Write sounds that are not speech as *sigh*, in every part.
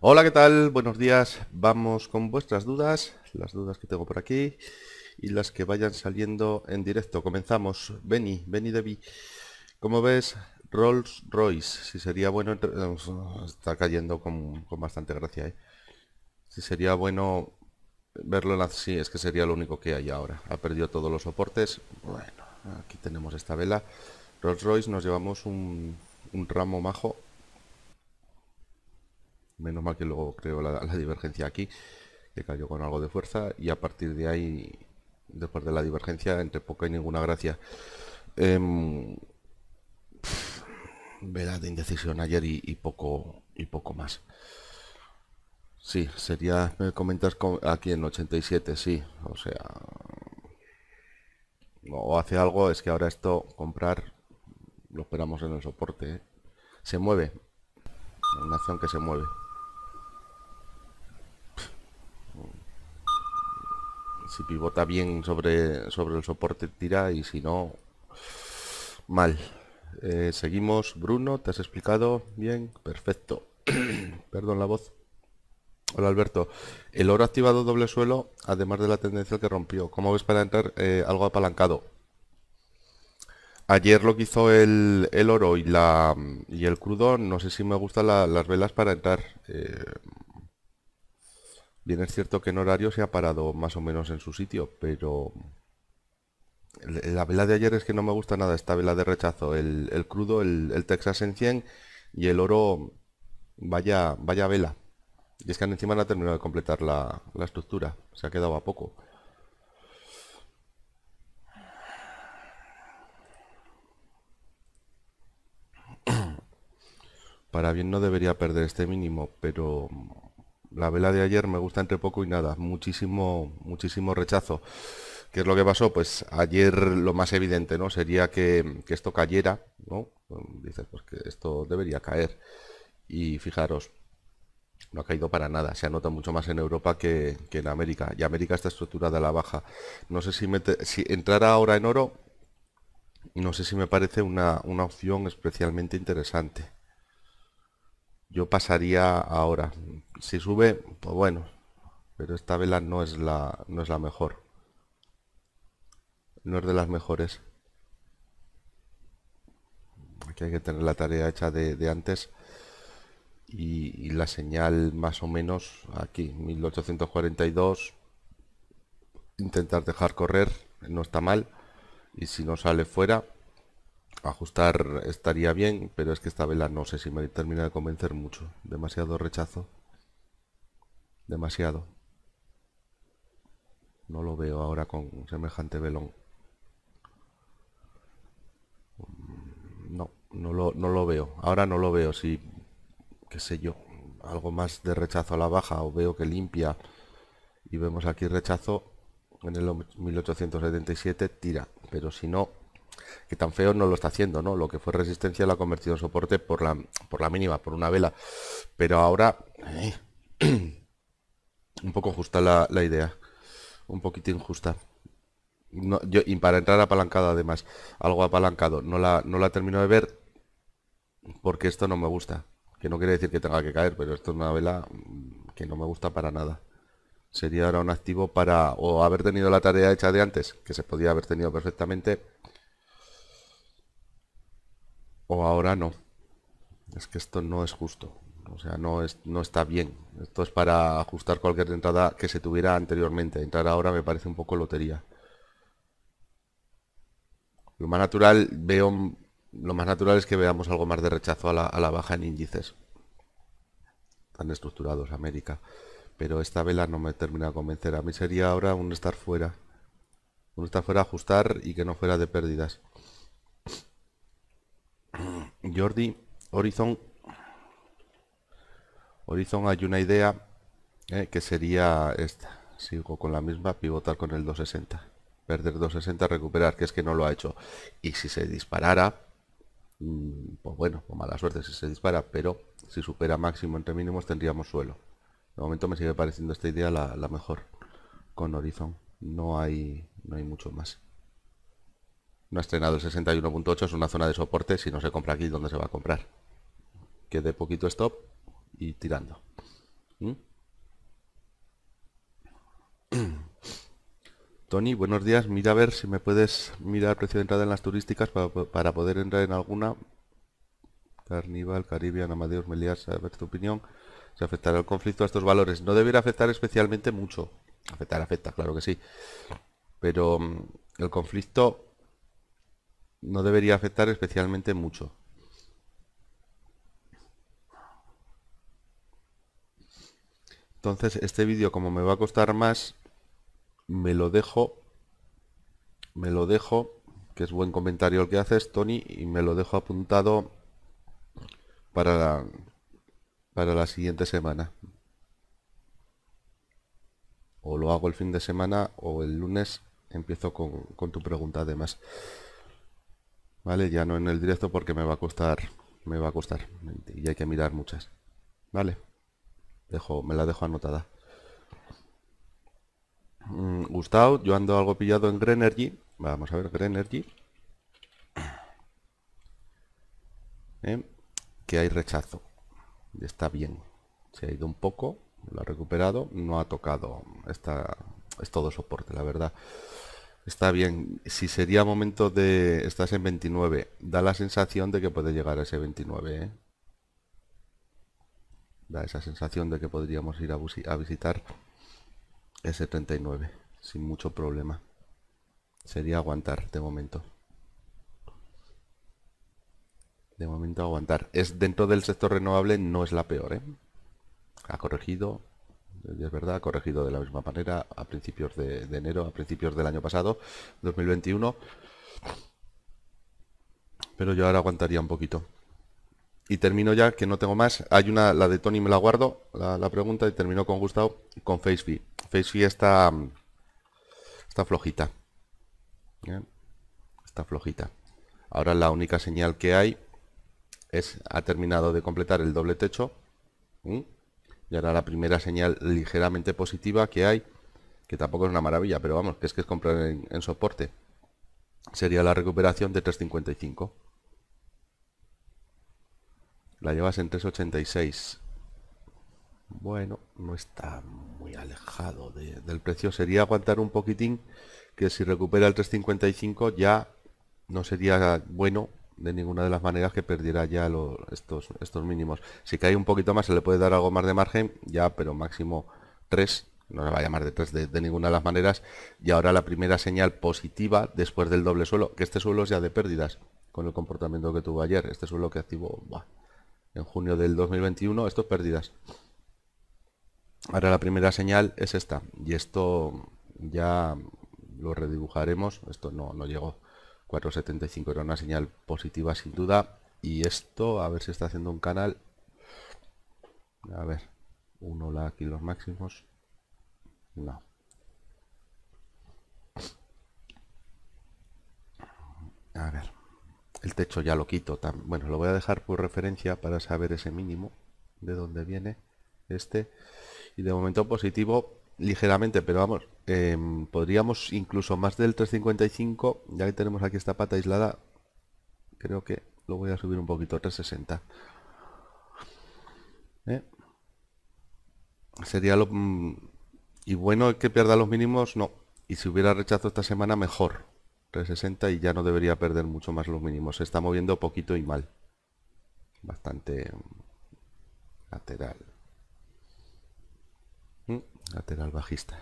Hola, ¿qué tal? Buenos días. Vamos con vuestras dudas, las dudas que tengo por aquí y las que vayan saliendo en directo. Comenzamos. Benny, Benny Debbie. Como ves, Rolls Royce, si sería bueno... Está cayendo con, bastante gracia, ¿eh? Si sería bueno verlo en la... es que sería lo único que hay ahora. Ha perdido todos los soportes. Bueno, aquí tenemos esta vela. Rolls Royce nos llevamos un ramo majo Menos mal que luego creo la, divergencia aquí, que cayó con algo de fuerza y a partir de ahí, después de la divergencia, entre poco y ninguna gracia. Eh, de indecisión ayer y, poco y poco más. Sí, sería, me comentas aquí en 87, sí, o sea, o hace algo, es que ahora esto, comprar, lo esperamos en el soporte, ¿eh? se mueve, una acción que se mueve. si pivota bien sobre, sobre el soporte tira y si no, mal. Eh, seguimos, Bruno, ¿te has explicado bien? Perfecto. *clears throat* Perdón la voz. Hola Alberto, el oro activado doble suelo, además de la tendencia que rompió. ¿Cómo ves para entrar eh, algo apalancado? Ayer lo que hizo el, el, oro y, la, y el crudo, no sé si me gustan las velas para entrar. Eh, Bien es cierto que en horario se ha parado más o menos en su sitio, pero la vela de ayer es que no me gusta nada, esta vela de rechazo, el, crudo, el, Texas en 100 y el oro, vaya, vaya vela. Y es que encima no ha terminado de completar la, la estructura, se ha quedado a poco. *coughs* Para bien no debería perder este mínimo, pero la vela de ayer me gusta entre poco y nada. Muchísimo, muchísimo rechazo. ¿Qué es lo que pasó? Pues ayer lo más evidente, ¿no? Sería que, esto cayera, ¿no? Dices, pues que esto debería caer. Y fijaros, no ha caído para nada. Se anota mucho más en Europa que, en América. Y América está estructurada a la baja. No sé si, mete, si entrara ahora en oro, no sé si me parece una, una opción especialmente interesante. Yo pasaría ahora. Si sube, pues bueno. Pero esta vela no es la, no es la mejor. No es de las mejores. Aquí hay que tener la tarea hecha de, antes. Y, y, la señal más o menos aquí, 1842. Intentar dejar correr, no está mal. Y si no sale fuera, Ajustar estaría bien, pero es que esta vela no sé si me termina de convencer mucho. Demasiado rechazo. Demasiado. No lo veo ahora con semejante velón. No, no lo, no lo veo. Ahora no lo veo. Si, qué sé yo, algo más de rechazo a la baja o veo que limpia y vemos aquí rechazo en el 1877 tira. Pero si no, que tan feo no lo está haciendo, ¿no? Lo que fue resistencia lo ha convertido en soporte por la, por la mínima, por una vela. Pero ahora, eh, *clears throat* un poco justa la, idea, un poquito injusta. yo, y para entrar apalancado además, algo apalancado, no la, no la termino de ver porque esto no me gusta. Que no quiere decir que tenga que caer, pero esto es una vela mm, que no me gusta para nada sería ahora un activo para o haber tenido la tarea hecha de antes, que se podía haber tenido perfectamente, o ahora no. Es que esto no es justo. O sea, no, es, no está bien. Esto es para ajustar cualquier entrada que se tuviera anteriormente. Entrar ahora me parece un poco lotería. Lo más natural, veo, lo más natural es que veamos algo más de rechazo a la, baja en índices. Tan estructurados, América. Pero esta vela no me termina de convencer. A mí sería ahora un estar fuera. Un estar fuera, ajustar y que no fuera de pérdidas. Jordi, Horizon. Horizon hay una idea eh, que sería esta. Sigo con la misma, pivotar con el 260. Perder 260, recuperar, que es que no lo ha hecho. Y si se disparara, mm, pues bueno, con pues mala suerte si se dispara, pero si supera máximo entre mínimos tendríamos suelo. De momento me sigue pareciendo esta idea la, la mejor. Con Horizon no hay, no hay mucho más. No ha estrenado el 61.8, es una zona de soporte. Si no se compra aquí, ¿dónde se va a comprar? Quede poquito stop y tirando. ¿Mm? *clears throat* Tony, buenos días. Mira a ver si me puedes mirar el precio de entrada en las turísticas para, poder entrar en alguna. Carnival, Caribe, Amadeus, Melias, a ver tu opinión. ¿Se afectará el conflicto a estos valores? No debería afectar especialmente mucho. Afectar, afecta, claro que sí. Pero mm, el conflicto no debería afectar especialmente mucho. Entonces este vídeo como me va a costar más, me lo dejo, me lo dejo, que es buen comentario el que haces Tony, y me lo dejo apuntado para la, para la siguiente semana. O lo hago el fin de semana o el lunes empiezo con, con tu pregunta además. ¿Vale? Ya no en el directo porque me va a costar. Me va a costar. Y hay que mirar muchas. ¿Vale? Dejo, me la dejo anotada. Mm, Gustavo, yo ando algo pillado en Greenergy. Vamos a ver, Greenergy. ¿Eh? Que hay rechazo. Está bien. Se ha ido un poco, lo ha recuperado, no ha tocado. Está, es todo soporte, la verdad. Está bien, si sería momento de... Estás en 29, da la sensación de que puede llegar a ese 29, ¿eh? Da esa sensación de que podríamos ir a, visitar ese 39, sin mucho problema. Sería aguantar, de momento. De momento aguantar. Es dentro del sector renovable, no es la peor, ¿eh? Ha corregido, es verdad, corregido de la misma manera a principios de, enero, a principios del año pasado, 2021. Pero yo ahora aguantaría un poquito. Y termino ya, que no tengo más. Hay una, la de Tony me la guardo, la, pregunta, y termino con Gustavo, con Facebook Facebook está, está flojita. Está flojita. Ahora la única señal que hay es, ha terminado de completar el doble techo. ¿Mm? Y ahora la primera señal ligeramente positiva que hay, que tampoco es una maravilla, pero vamos, que es que es comprar en, soporte, sería la recuperación de 355. La llevas en 386. Bueno, no está muy alejado del precio. Sería aguantar un poquitín, que si recupera el 355 ya no sería bueno de ninguna de las maneras que perdiera ya estos, estos mínimos. Si cae un poquito más se le puede dar algo más de margen, ya, pero máximo 3, no se va a llamar de 3 de, ninguna de las maneras. Y ahora la primera señal positiva después del doble suelo, que este suelo es ya de pérdidas, con el comportamiento que tuvo ayer. Este suelo que activó en junio del 2021, esto es pérdidas. Ahora la primera señal es esta, y esto ya lo redibujaremos, esto no, no llegó 475 era una señal positiva sin duda. Y esto, a ver si está haciendo un canal. A ver, uno la aquí los máximos. No. A ver, el techo ya lo quito. Bueno, lo voy a dejar por referencia para saber ese mínimo de dónde viene este. Y de momento positivo ligeramente, pero vamos, Em, podríamos incluso más del 355, ya que tenemos aquí esta pata aislada, creo que lo voy a subir un poquito, 360. ¿Eh? Sería lo... Mm, y bueno, que pierda los mínimos, no. Y si hubiera rechazo esta semana, mejor. 360 y ya no debería perder mucho más los mínimos. Se está moviendo poquito y mal. Bastante mm, lateral. Mm, lateral bajista.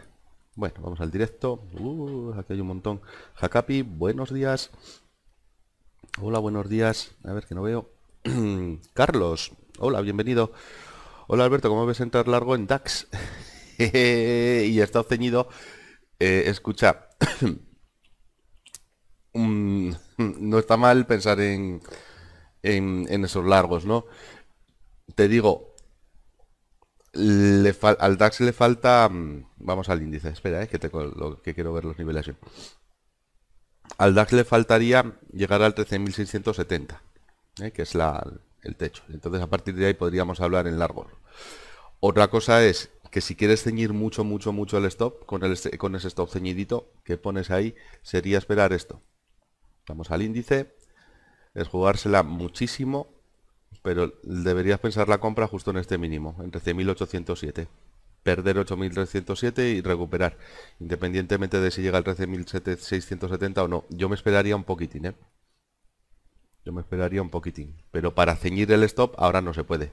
Bueno, vamos al directo. Uh, aquí hay un montón. Jacapi, buenos días. Hola, buenos días. A ver que no veo. *clears throat* Carlos, hola, bienvenido. Hola Alberto, ¿cómo ves entrar largo en DAX? *laughs* y estado ceñido. Eh, escucha. *clears throat* Mm, *clears throat* no está mal pensar en, en esos largos, ¿no? Te digo, le al DAX le falta... Mm, vamos al índice, espera, eh, que, tengo lo que quiero ver los niveles. Al DAX le faltaría llegar al 13.670, eh, que es la, el techo. Entonces a partir de ahí podríamos hablar en largo. Otra cosa es que si quieres ceñir mucho, mucho, mucho el stop, con, el, con ese stop ceñidito que pones ahí, sería esperar esto. Vamos al índice, es jugársela muchísimo pero deberías pensar la compra justo en este mínimo, en 13.807. Perder 8.307 y recuperar, independientemente de si llega al 13.670 o no. Yo me esperaría un poquitín, ¿eh? Yo me esperaría un poquitín. Pero para ceñir el stop ahora no se puede.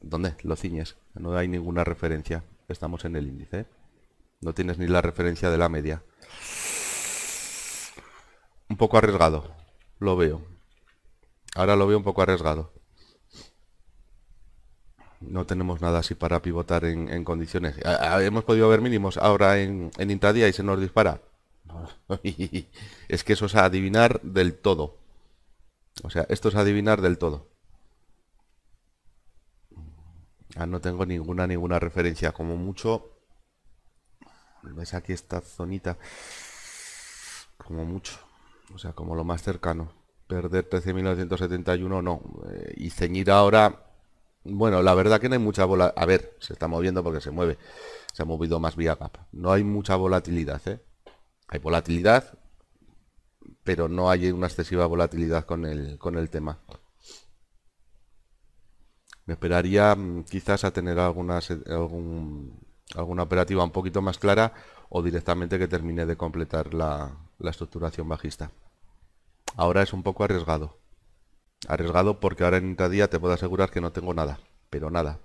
¿Dónde? Lo ciñes. No hay ninguna referencia. Estamos en el índice. ¿eh? No tienes ni la referencia de la media. Un poco arriesgado. Lo veo. Ahora lo veo un poco arriesgado. No tenemos nada así para pivotar en, condiciones. hemos podido ver mínimos ahora en, intradía y se nos dispara. *laughs* es que eso es adivinar del todo. O sea, esto es adivinar del todo. Ah, no tengo ninguna, ninguna referencia. Como mucho... ¿Ves aquí esta zonita? Como mucho. O sea, como lo más cercano perder 13.971 no. Eh, y ceñir ahora, bueno, la verdad que no hay mucha bola. A ver, se está moviendo porque se mueve. Se ha movido más vía gap. No hay mucha volatilidad, ¿eh? Hay volatilidad, pero no hay una excesiva volatilidad con el, con el tema. Me esperaría mm, quizás a tener alguna alguna operativa un poquito más clara o directamente que termine de completar la estructuración bajista. Ahora es un poco arriesgado. Arriesgado porque ahora en intradía te puedo asegurar que no tengo nada. Pero nada.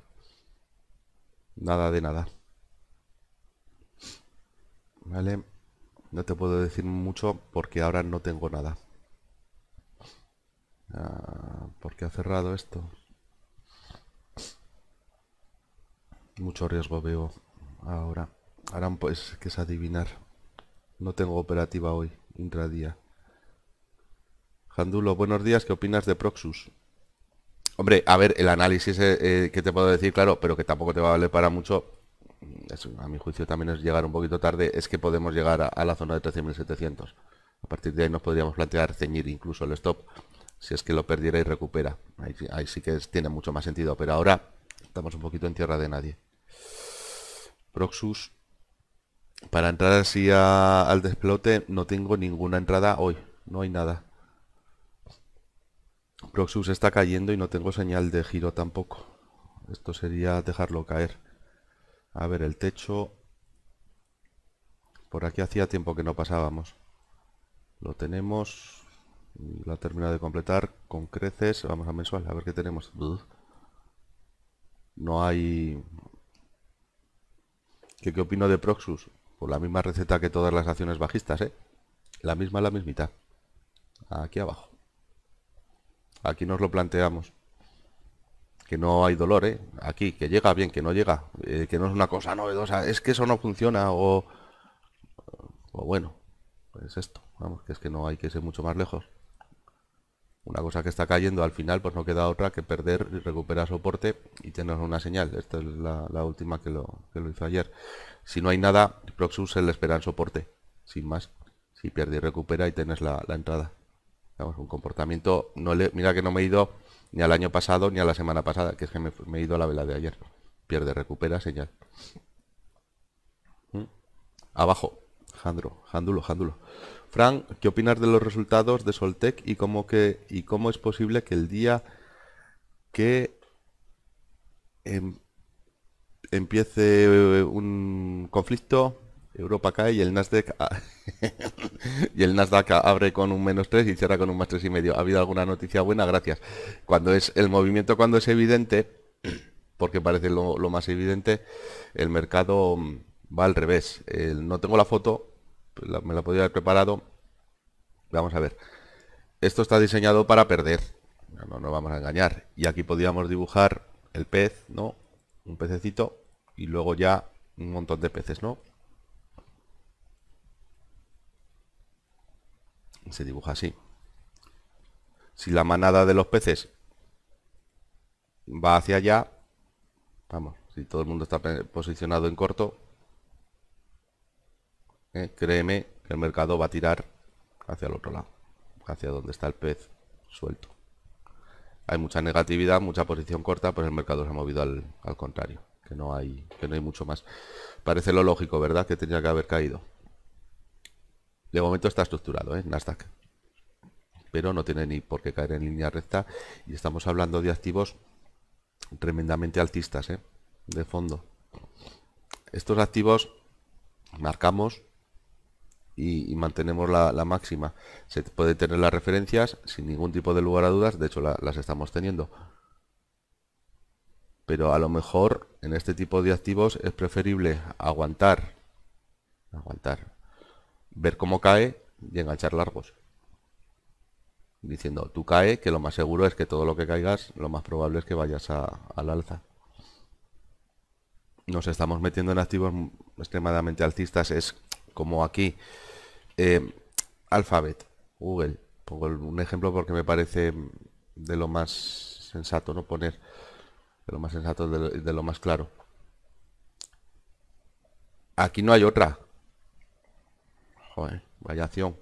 Nada de nada. Vale. No te puedo decir mucho porque ahora no tengo nada. Ah, ¿Por porque ha cerrado esto. Mucho riesgo veo ahora. Ahora pues que es adivinar. No tengo operativa hoy, intradía. Sandulo, buenos días, ¿qué opinas de Proxus? Hombre, a ver, el análisis eh, eh, que te puedo decir, claro, pero que tampoco te va a valer para mucho, a mi juicio también es llegar un poquito tarde, es que podemos llegar a, la zona de 13.700. A partir de ahí nos podríamos plantear ceñir incluso el stop, si es que lo perdiera y recupera. Ahí, sí que tiene mucho más sentido, pero ahora estamos un poquito en tierra de nadie. Proxus, para entrar así al desplote no tengo ninguna entrada hoy, no hay nada. Proxus está cayendo y no tengo señal de giro tampoco. Esto sería dejarlo caer. A ver, el techo... Por aquí hacía tiempo que no pasábamos. Lo tenemos. La termina de completar con creces. Vamos a mensual, a ver qué tenemos. No hay... ¿Qué, opino de Proxus? Por pues la misma receta que todas las acciones bajistas, ¿eh? La misma, la mismita. Aquí abajo. Aquí nos lo planteamos. Que no hay dolor, ¿eh? Aquí, que llega bien, que no llega. Eh, que no es una cosa novedosa. Es que eso no funciona o... bueno, es pues esto. Vamos, que es que no hay que ser mucho más lejos. Una cosa que está cayendo, al final pues no queda otra que perder y recuperar soporte y tener una señal. Esta es la, última que lo, hizo ayer. Si no hay nada, Proxus se le espera en soporte. Sin más. Si pierde y recupera y tenés la entrada un comportamiento, no le, mira que no me he ido ni al año pasado ni a la semana pasada, que es que me, he ido a la vela de ayer. Pierde, recupera, señal. ¿Mm? Abajo, Jandro, Jandulo, Jandulo. Fran, ¿qué opinas de los resultados de Soltec y cómo, que, y cómo es posible que el día que em, empiece un conflicto, Europa cae y el Nasdaq... Ah, *laughs* y el Nasdaq abre con un menos 3 y cierra con un más tres y medio. ¿Ha habido alguna noticia buena? Gracias. Cuando es el movimiento, cuando es evidente, *clears throat* porque parece lo, más evidente, el mercado mm, va al revés. no tengo la foto, pues me la podría haber preparado. Vamos a ver. Esto está diseñado para perder. No, nos vamos a engañar. Y aquí podríamos dibujar el pez, ¿no? Un pececito y luego ya un montón de peces, ¿no? se dibuja así. Si la manada de los peces va hacia allá, vamos, si todo el mundo está posicionado en corto, eh, créeme que el mercado va a tirar hacia el otro lado, hacia donde está el pez suelto. Hay mucha negatividad, mucha posición corta, pues el mercado se ha movido al, contrario, que no, hay, que no hay mucho más. Parece lo lógico, ¿verdad? Que tenía que haber caído. De momento está estructurado, ¿eh? Nasdaq. Pero no tiene ni por qué caer en línea recta. Y estamos hablando de activos tremendamente altistas, ¿eh? De fondo. Estos activos marcamos y, mantenemos la, máxima. Se puede tener las referencias sin ningún tipo de lugar a dudas. De hecho, las estamos teniendo. Pero a lo mejor en este tipo de activos es preferible aguantar. Aguantar ver cómo cae y enganchar largos. Diciendo, tú cae, que lo más seguro es que todo lo que caigas, lo más probable es que vayas al alza. Nos estamos metiendo en activos extremadamente alcistas. Es como aquí. Eh, Alphabet, Google. Pongo un ejemplo porque me parece de lo más sensato, ¿no? Poner de lo más sensato, de de lo más claro. Aquí no hay otra joder, vaya acción.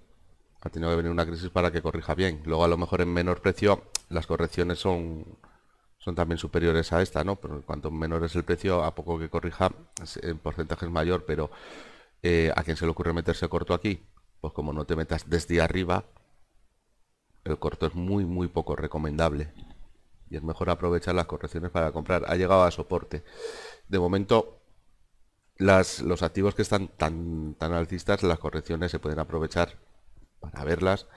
Ha tenido que venir una crisis para que corrija bien. Luego a lo mejor en menor precio las correcciones son, son también superiores a esta, ¿no? Pero cuanto menor es el precio, a poco que corrija, en porcentaje es mayor. Pero eh, ¿a quien se le ocurre meterse corto aquí? Pues como no te metas desde arriba, el corto es muy, muy poco recomendable. Y es mejor aprovechar las correcciones para comprar. Ha llegado a soporte. De momento los activos que están tan, tan alcistas, las correcciones se pueden aprovechar para verlas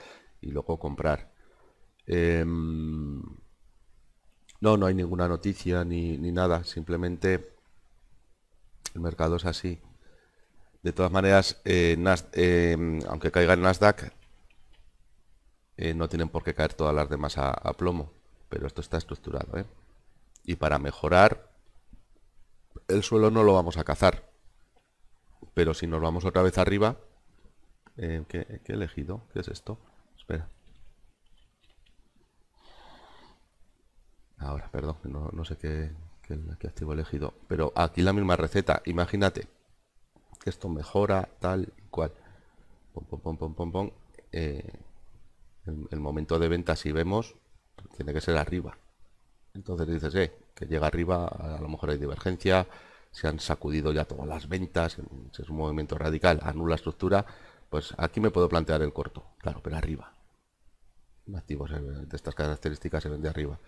y luego comprar. Em, no, no hay ninguna noticia ni, nada, simplemente el mercado es así. De todas maneras, eh, em, aunque caiga el Nasdaq, eh, no tienen por qué caer todas las demás a plomo, pero esto está estructurado. ¿eh? Y para mejorar, el suelo no lo vamos a cazar. Pero si nos vamos otra vez arriba... Eh, ¿qué, he elegido? ¿Qué es esto? Espera. Ahora, perdón, no, sé qué, activo elegido. Pero aquí la misma receta, imagínate. Que esto mejora tal cual. Pom, pom, pom, pom, pom eh, el, el, momento de venta, si vemos, tiene que ser arriba. Entonces dices, eh, que llega arriba, a lo mejor hay divergencia, se han sacudido ya todas las ventas, es un movimiento radical, anula estructura, pues aquí me puedo plantear el corto, claro, pero arriba. Activos eh, de estas características se ven de arriba.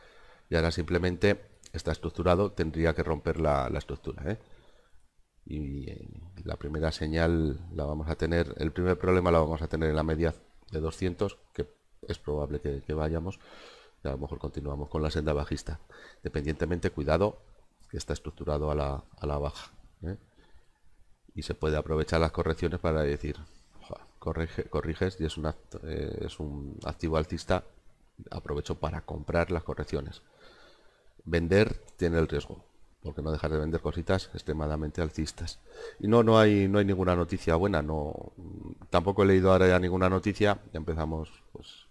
Y ahora simplemente está estructurado, tendría que romper la, estructura. ¿eh? Y eh, la primera señal la vamos a tener, el primer problema la vamos a tener en la media de 200, que es probable que, que vayamos. Y a lo mejor continuamos con la senda bajista. Dependientemente, cuidado, que está estructurado a la, baja. ¿eh? Y se puede aprovechar las correcciones para decir, corrige, corriges y es un, eh, es un activo alcista, aprovecho para comprar las correcciones. Vender tiene el riesgo, porque no dejar de vender cositas extremadamente alcistas. Y no, no hay, no hay ninguna noticia buena, no, tampoco he leído ahora ya ninguna noticia, ya empezamos, pues,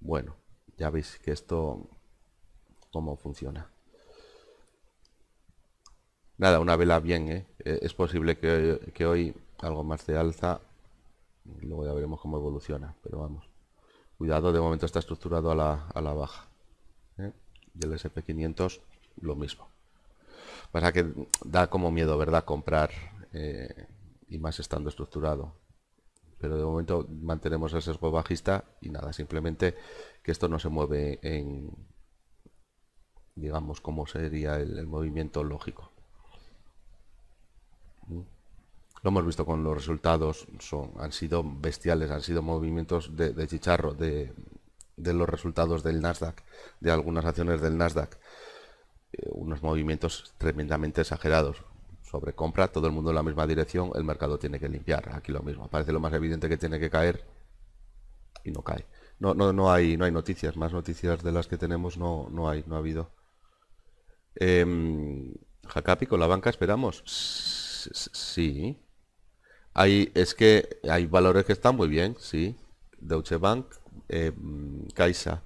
bueno, ya veis que esto, cómo funciona. Nada, una vela bien, ¿eh? Eh, Es posible que, hoy algo más de alza. Luego ya veremos cómo evoluciona, pero vamos. Cuidado, de momento está estructurado a la, baja. del ¿eh? Y el SP500, lo mismo. Pasa que da como miedo, ¿verdad? Comprar y más estando estructurado. Pero de momento mantenemos el sesgo bajista y nada, simplemente que esto no se mueve en, digamos, como sería el movimiento lógico. Lo hemos visto con los resultados, son, han sido bestiales, han sido movimientos de, chicharro de, los resultados del Nasdaq, de algunas acciones del Nasdaq. Eh, unos movimientos tremendamente exagerados. Sobre compra, todo el mundo en la misma dirección, el mercado tiene que limpiar. Aquí lo mismo, parece lo más evidente que tiene que caer y no cae. No, no, no, hay, no hay noticias, más noticias de las que tenemos no, no hay, no ha habido. Eh, Jacapi, con la banca esperamos. Sí, es que hay valores que están muy bien, sí. Deutsche Bank, eh, Caixa.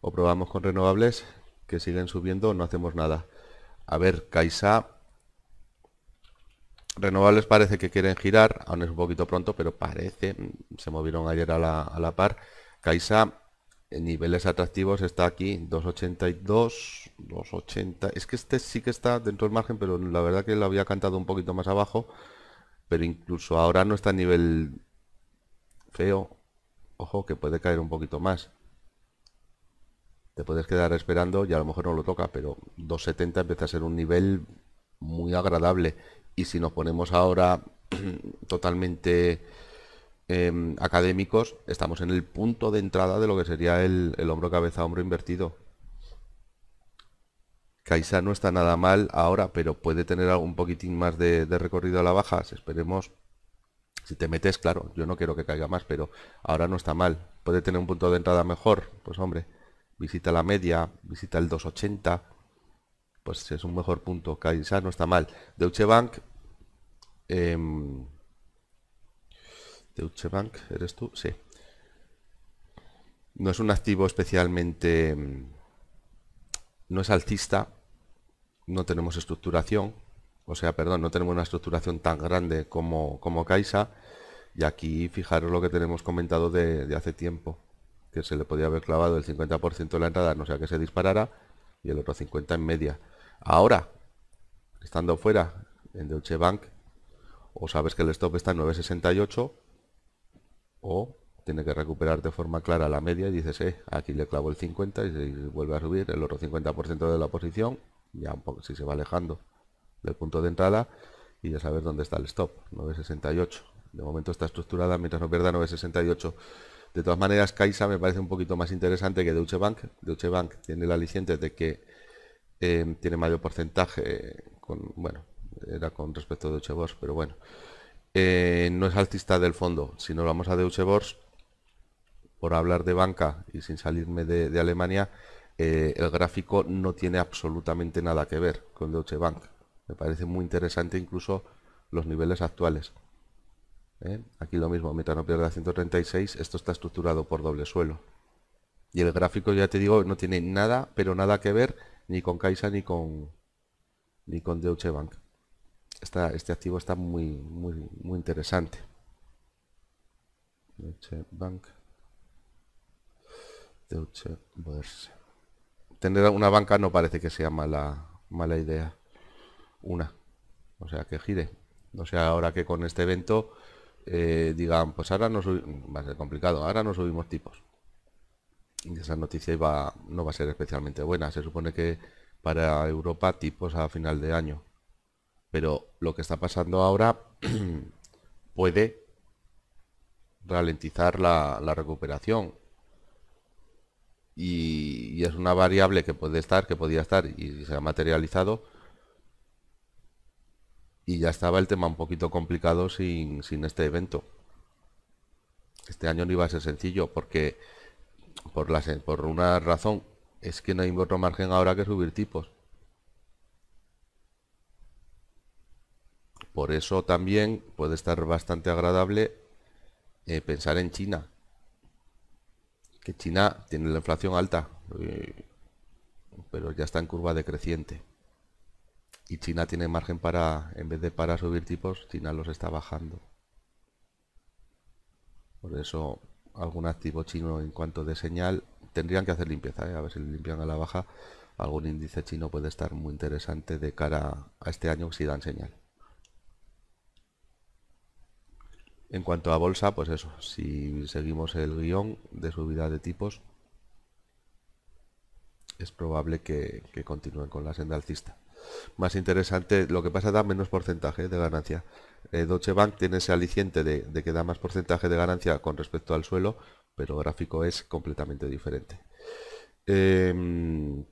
O probamos con renovables que siguen subiendo no hacemos nada. A ver, Caixa. Renovables parece que quieren girar, aún es un poquito pronto, pero parece. Mm, se movieron ayer a la, par. Caixa niveles atractivos está aquí 282 280 es que este sí que está dentro del margen pero la verdad que lo había cantado un poquito más abajo pero incluso ahora no está a nivel feo. Ojo, que puede caer un poquito más. Te puedes quedar esperando y a lo mejor no lo toca, pero 270 empieza a ser un nivel muy agradable. Y si nos ponemos ahora *clears throat* totalmente em, académicos, estamos en el punto de entrada de lo que sería el hombro cabeza-hombro invertido. Kaisa no está nada mal ahora, pero puede tener algún poquitín más de, recorrido a la baja. Esperemos. Si te metes, claro, yo no quiero que caiga más, pero ahora no está mal. Puede tener un punto de entrada mejor. Pues hombre, visita la media, visita el 280. Pues es un mejor punto. Kaisa no está mal. Deutsche Bank. Em, Deutsche Bank, ¿eres tú? Sí. No es un activo especialmente em, no es alcista no tenemos estructuración, o sea, perdón, no tenemos una estructuración tan grande como, como Caixa. Y aquí fijaros lo que tenemos comentado de, hace tiempo, que se le podía haber clavado el 50% de la entrada, no sea que se disparara, y el otro 50% en media. Ahora, estando fuera en Deutsche Bank, o sabes que el stop está en 9.68, o tiene que recuperar de forma clara la media y dices, eh, aquí le clavo el 50 y vuelve a subir el otro 50% de la posición ya un poco si se va alejando del punto de entrada y ya saber dónde está el stop 968 de momento está estructurada mientras no pierda 968 de todas maneras Caixa me parece un poquito más interesante que Deutsche Bank Deutsche Bank tiene el aliciente de que eh, tiene mayor porcentaje con bueno era con respecto a Deutsche Börse pero bueno eh, no es altista del fondo si nos vamos a Deutsche Börse por hablar de banca y sin salirme de Alemania eh, el gráfico no tiene absolutamente nada que ver con Deutsche Bank. Me parece muy interesante incluso los niveles actuales. ¿eh? Aquí lo mismo, metano no pierda 136, esto está estructurado por doble suelo. Y el gráfico, ya te digo, no tiene nada, pero nada que ver ni con Caixa ni con ni con Deutsche Bank. Está este activo está muy, muy, muy interesante. Deutsche Bank. Deutsche Börse tener una banca no parece que sea mala, mala idea. Una. O sea, que gire. no sea, ahora que con este evento eh, digan, pues ahora no va a ser complicado, ahora no subimos tipos. Y esa noticia no va a ser especialmente buena. Se supone que para Europa tipos a final de año. Pero lo que está pasando ahora *clears throat* puede ralentizar la recuperación y, es una variable que puede estar, que podía estar y se ha materializado. Y ya estaba el tema un poquito complicado sin, este evento. Este año no iba a ser sencillo porque por, por una razón es que no hay otro margen ahora que subir tipos. Por eso también puede estar bastante agradable eh, pensar en China, que China tiene la inflación alta, eh, pero ya está en curva decreciente. Y China tiene margen para, en vez de para subir tipos, China los está bajando. Por eso algún activo chino en cuanto de señal tendrían que hacer limpieza, eh, a ver si limpian a la baja. Algún índice chino puede estar muy interesante de cara a este año si dan señal. En cuanto a bolsa, pues eso, si seguimos el guión de subida de tipos, es probable que, continúen con la senda alcista. Más interesante, lo que pasa da menos porcentaje de ganancia. Eh, Deutsche Bank tiene ese aliciente de, que da más porcentaje de ganancia con respecto al suelo, pero gráfico es completamente diferente. Em,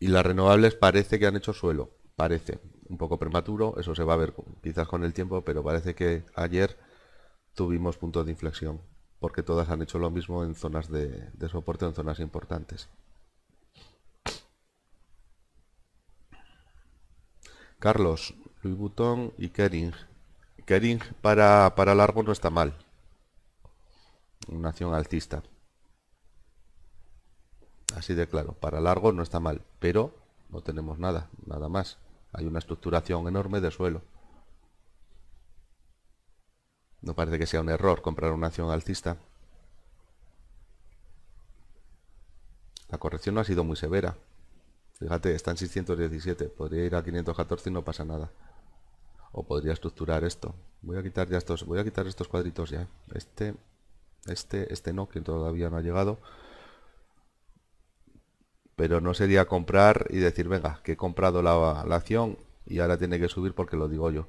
y las renovables parece que han hecho suelo, parece un poco prematuro, eso se va a ver quizás con el tiempo, pero parece que ayer tuvimos puntos de inflexión, porque todas han hecho lo mismo en zonas de, soporte, en zonas importantes. Carlos, Luis Vuitton y Kering. Kering para, para largo no está mal. Una acción alcista. Así de claro, para largo no está mal, pero no tenemos nada, nada más. Hay una estructuración enorme de suelo. No parece que sea un error comprar una acción alcista. La corrección no ha sido muy severa. Fíjate, está en 617. Podría ir a 514 y no pasa nada. O podría estructurar esto. Voy a quitar ya estos. Voy a quitar estos cuadritos ya. Este. Este. Este no, que todavía no ha llegado pero no sería comprar y decir, venga, que he comprado la, acción y ahora tiene que subir porque lo digo yo.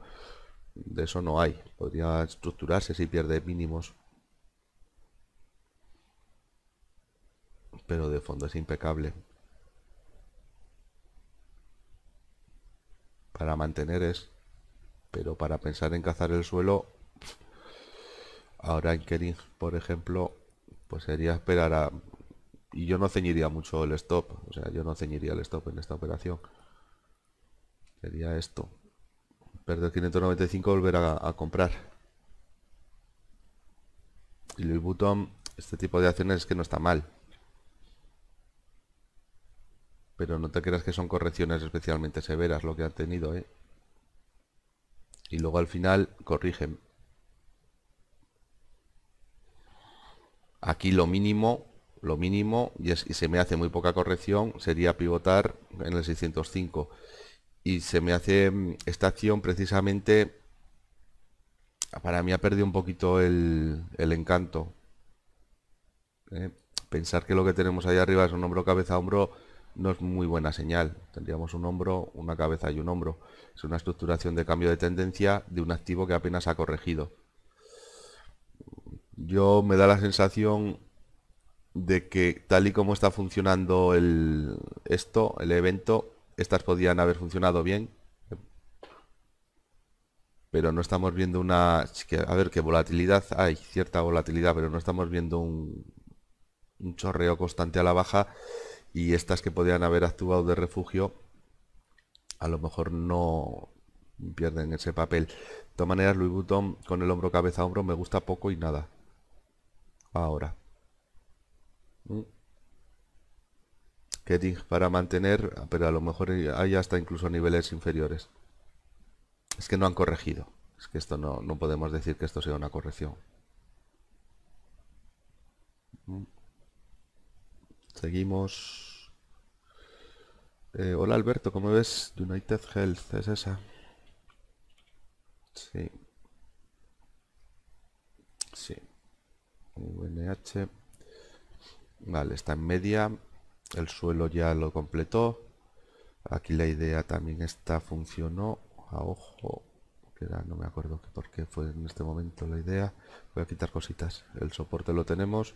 De eso no hay. Podría estructurarse si pierde mínimos. Pero de fondo es impecable. Para mantener es. Pero para pensar en cazar el suelo. Ahora en Kering, por ejemplo, pues sería esperar a y yo no ceñiría mucho el stop. O sea, yo no ceñiría el stop en esta operación. Sería esto. Perder 595, volver a, comprar. Y el Vuitton, este tipo de acciones es que no está mal. Pero no te creas que son correcciones especialmente severas lo que han tenido, ¿eh? Y luego al final corrigen. Aquí lo mínimo lo mínimo, y, se me hace muy poca corrección, sería pivotar en el 605. Y se me hace mm, esta acción precisamente, para mí ha perdido un poquito el, encanto. ¿eh? Pensar que lo que tenemos ahí arriba es un hombro, cabeza, hombro, no es muy buena señal. Tendríamos un hombro, una cabeza y un hombro. Es una estructuración de cambio de tendencia de un activo que apenas ha corregido. Yo me da la sensación de que tal y como está funcionando el, esto, el evento, estas podían haber funcionado bien. Pero no estamos viendo una... A ver, qué volatilidad hay, cierta volatilidad, pero no estamos viendo un, un chorreo constante a la baja. Y estas que podían haber actuado de refugio, a lo mejor no pierden ese papel. De todas maneras, Louis Vuitton con el hombro cabeza a hombro me gusta poco y nada. Ahora. Ketting mm. para mantener, pero a lo mejor hay hasta incluso niveles inferiores. Es que no han corregido. Es que esto no, podemos decir que esto sea una corrección. Mm. Seguimos. Eh, hola Alberto, ¿cómo ves? United Health, es esa. Sí. Sí. Vale, está en media. El suelo ya lo completó. Aquí la idea también está, funcionó. A ojo. Era, no me acuerdo que por qué fue en este momento la idea. Voy a quitar cositas. El soporte lo tenemos.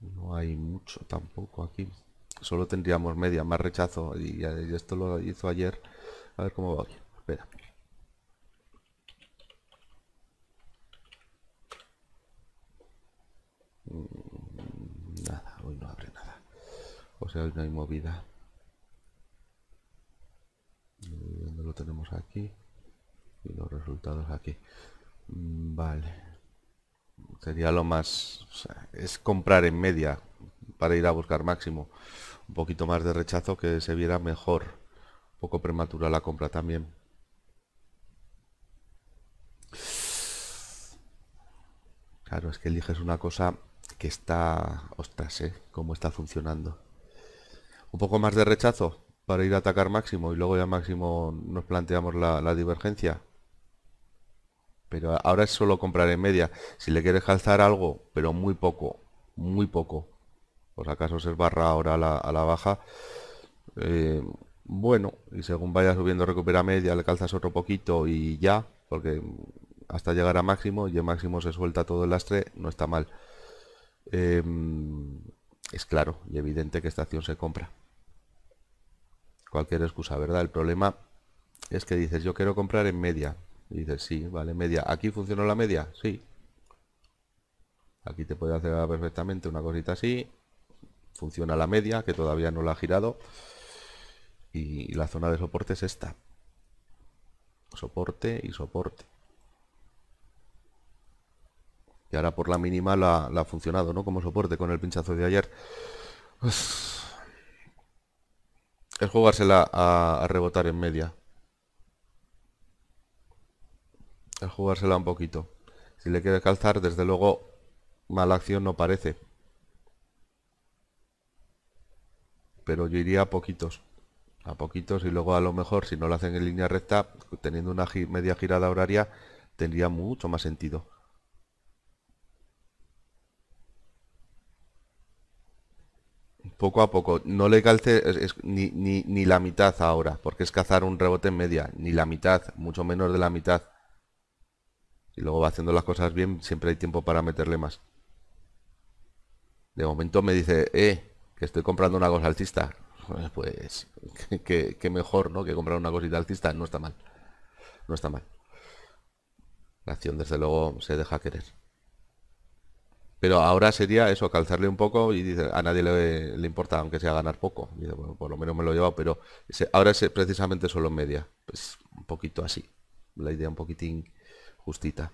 No hay mucho tampoco aquí. Solo tendríamos media, más rechazo. Y, esto lo hizo ayer. A ver cómo va Espera. Mm, nada, hoy no abre nada. O sea, hoy no hay movida. Mm, no lo tenemos aquí? Y los resultados aquí. Mm, vale. Sería lo más... es comprar en media para ir a buscar máximo. Un poquito más de rechazo que se viera mejor. Un poco prematura la compra también. Claro, es que eliges una cosa que está... Ostras, ¿eh? Cómo está funcionando. Un poco más de rechazo para ir a atacar máximo y luego ya máximo nos planteamos la, divergencia. Pero ahora es solo comprar en media. Si le quieres calzar algo, pero muy poco, muy poco. Pues acaso se barra ahora a la, baja. Eh, bueno, y según vaya subiendo recupera media, le calzas otro poquito y ya. Porque hasta llegar a máximo y en máximo se suelta todo el lastre, no está mal. Eh, es claro y evidente que esta acción se compra. Cualquier excusa, ¿verdad? El problema es que dices, yo quiero comprar en media. Y dices, sí, vale, media. ¿Aquí funcionó la media? Sí. Aquí te puede hacer perfectamente una cosita así. Funciona la media, que todavía no la ha girado. Y la zona de soporte es esta. Soporte y soporte. Y ahora por la mínima la, ha funcionado, ¿no? Como soporte con el pinchazo de ayer. Es jugársela a, rebotar en media. Es jugársela un poquito. Si le quiere calzar, desde luego, mala acción no parece. Pero yo iría a poquitos. A poquitos y luego a lo mejor, si no lo hacen en línea recta, teniendo una media girada horaria, tendría mucho más sentido. Poco a poco. No le calce ni, la mitad ahora, porque es cazar un rebote en media. Ni la mitad, mucho menos de la mitad. Y luego va haciendo las cosas bien, siempre hay tiempo para meterle más. De momento me dice, eh, que estoy comprando una cosa alcista. Pues que, mejor, ¿no? Que comprar una cosita alcista. No está mal. No está mal. La acción, desde luego, se deja querer. Pero ahora sería eso, calzarle un poco y dice, a nadie le, importa, aunque sea ganar poco. por lo menos me lo he llevado, pero ahora es precisamente solo en media. Pues un poquito así. La idea un poquitín justita.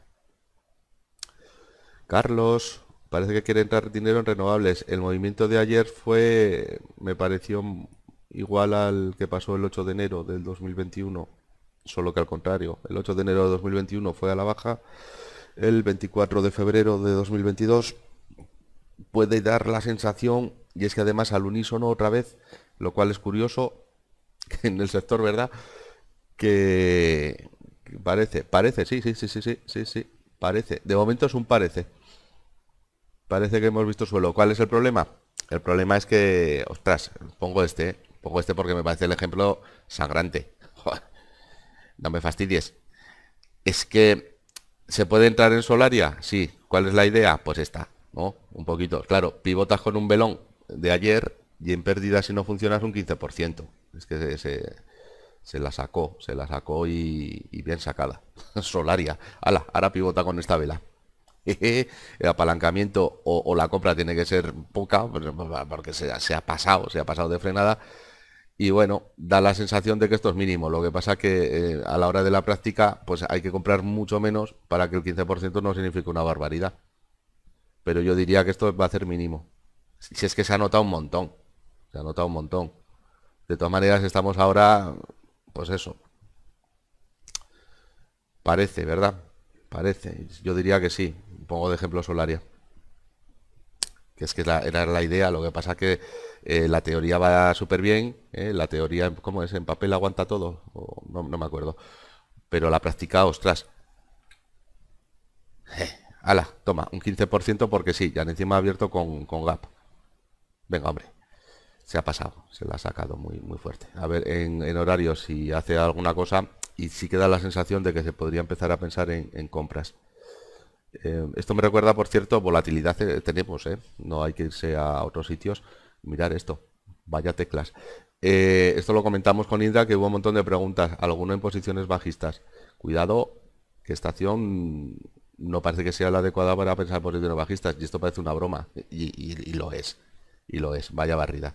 Carlos, parece que quiere entrar dinero en renovables. El movimiento de ayer fue, me pareció igual al que pasó el 8 de enero del 2021, solo que al contrario. El 8 de enero de 2021 fue a la baja el 24 de febrero de 2022 puede dar la sensación, y es que además al unísono otra vez, lo cual es curioso, *laughs* en el sector, ¿verdad? Que parece, parece, sí, sí, sí, sí, sí, sí, sí, parece. De momento es un parece. Parece que hemos visto suelo. ¿Cuál es el problema? El problema es que, ostras, pongo este, ¿eh? pongo este porque me parece el ejemplo sangrante. *laughs* no me fastidies. Es que ¿Se puede entrar en Solaria? Sí. ¿Cuál es la idea? Pues esta, ¿no? Un poquito. Claro, pivotas con un velón de ayer y en pérdida si no funcionas un 15%. Es que se, la sacó, se la sacó y, bien sacada. *laughs* Solaria. Ala, ahora pivota con esta vela. *laughs* El apalancamiento o, la compra tiene que ser poca pues, porque se ha pasado, se ha pasado de frenada y bueno, da la sensación de que esto es mínimo. Lo que pasa que eh, a la hora de la práctica, pues hay que comprar mucho menos para que el 15% no signifique una barbaridad. Pero yo diría que esto va a ser mínimo. Si es que se ha notado un montón. Se ha notado un montón. De todas maneras, estamos ahora, pues eso. Parece, ¿verdad? Parece. Yo diría que sí. Pongo de ejemplo Solaria que es que era la idea, lo que pasa que eh, la teoría va súper bien, eh, la teoría, ¿cómo es? ¿En papel aguanta todo? no, me acuerdo. Pero la práctica, ostras. Eh, ala, toma, un 15% porque sí, ya encima ha abierto con, con gap. Venga, hombre. Se ha pasado, se la ha sacado muy, muy fuerte. A ver, en, horario, si hace alguna cosa, y sí da la sensación de que se podría empezar a pensar en compras. Eh, esto me recuerda, por cierto, volatilidad eh, tenemos, eh. No hay que irse a otros sitios. Mirar esto. Vaya teclas. esto lo comentamos con Indra, que hubo un montón de preguntas. Alguno en posiciones bajistas. Cuidado, que estación no parece que sea la adecuada para pensar posiciones bajistas. Y esto parece una broma. y lo es. Y lo es. Vaya barrida.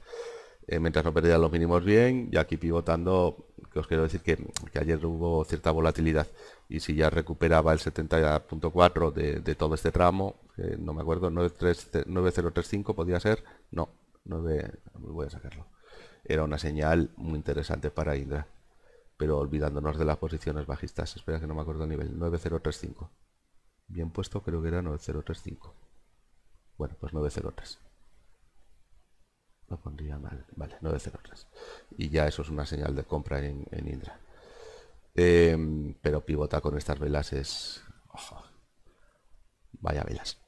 Eh, mientras no perdía los mínimos bien y aquí pivotando que os quiero decir que, ayer hubo cierta volatilidad y si ya recuperaba el 70.4 de, todo este tramo no me acuerdo 9035 podía ser no 9 voy a sacarlo era una señal muy interesante para Indra pero olvidándonos de las posiciones bajistas espera que no me acuerdo el nivel 9035 bien puesto creo que era 9035 bueno pues 903 lo pondría mal. Vale, 903. Y ya eso es una señal de compra en, Indra. Em, pero pivota con estas velas es... Vaya velas.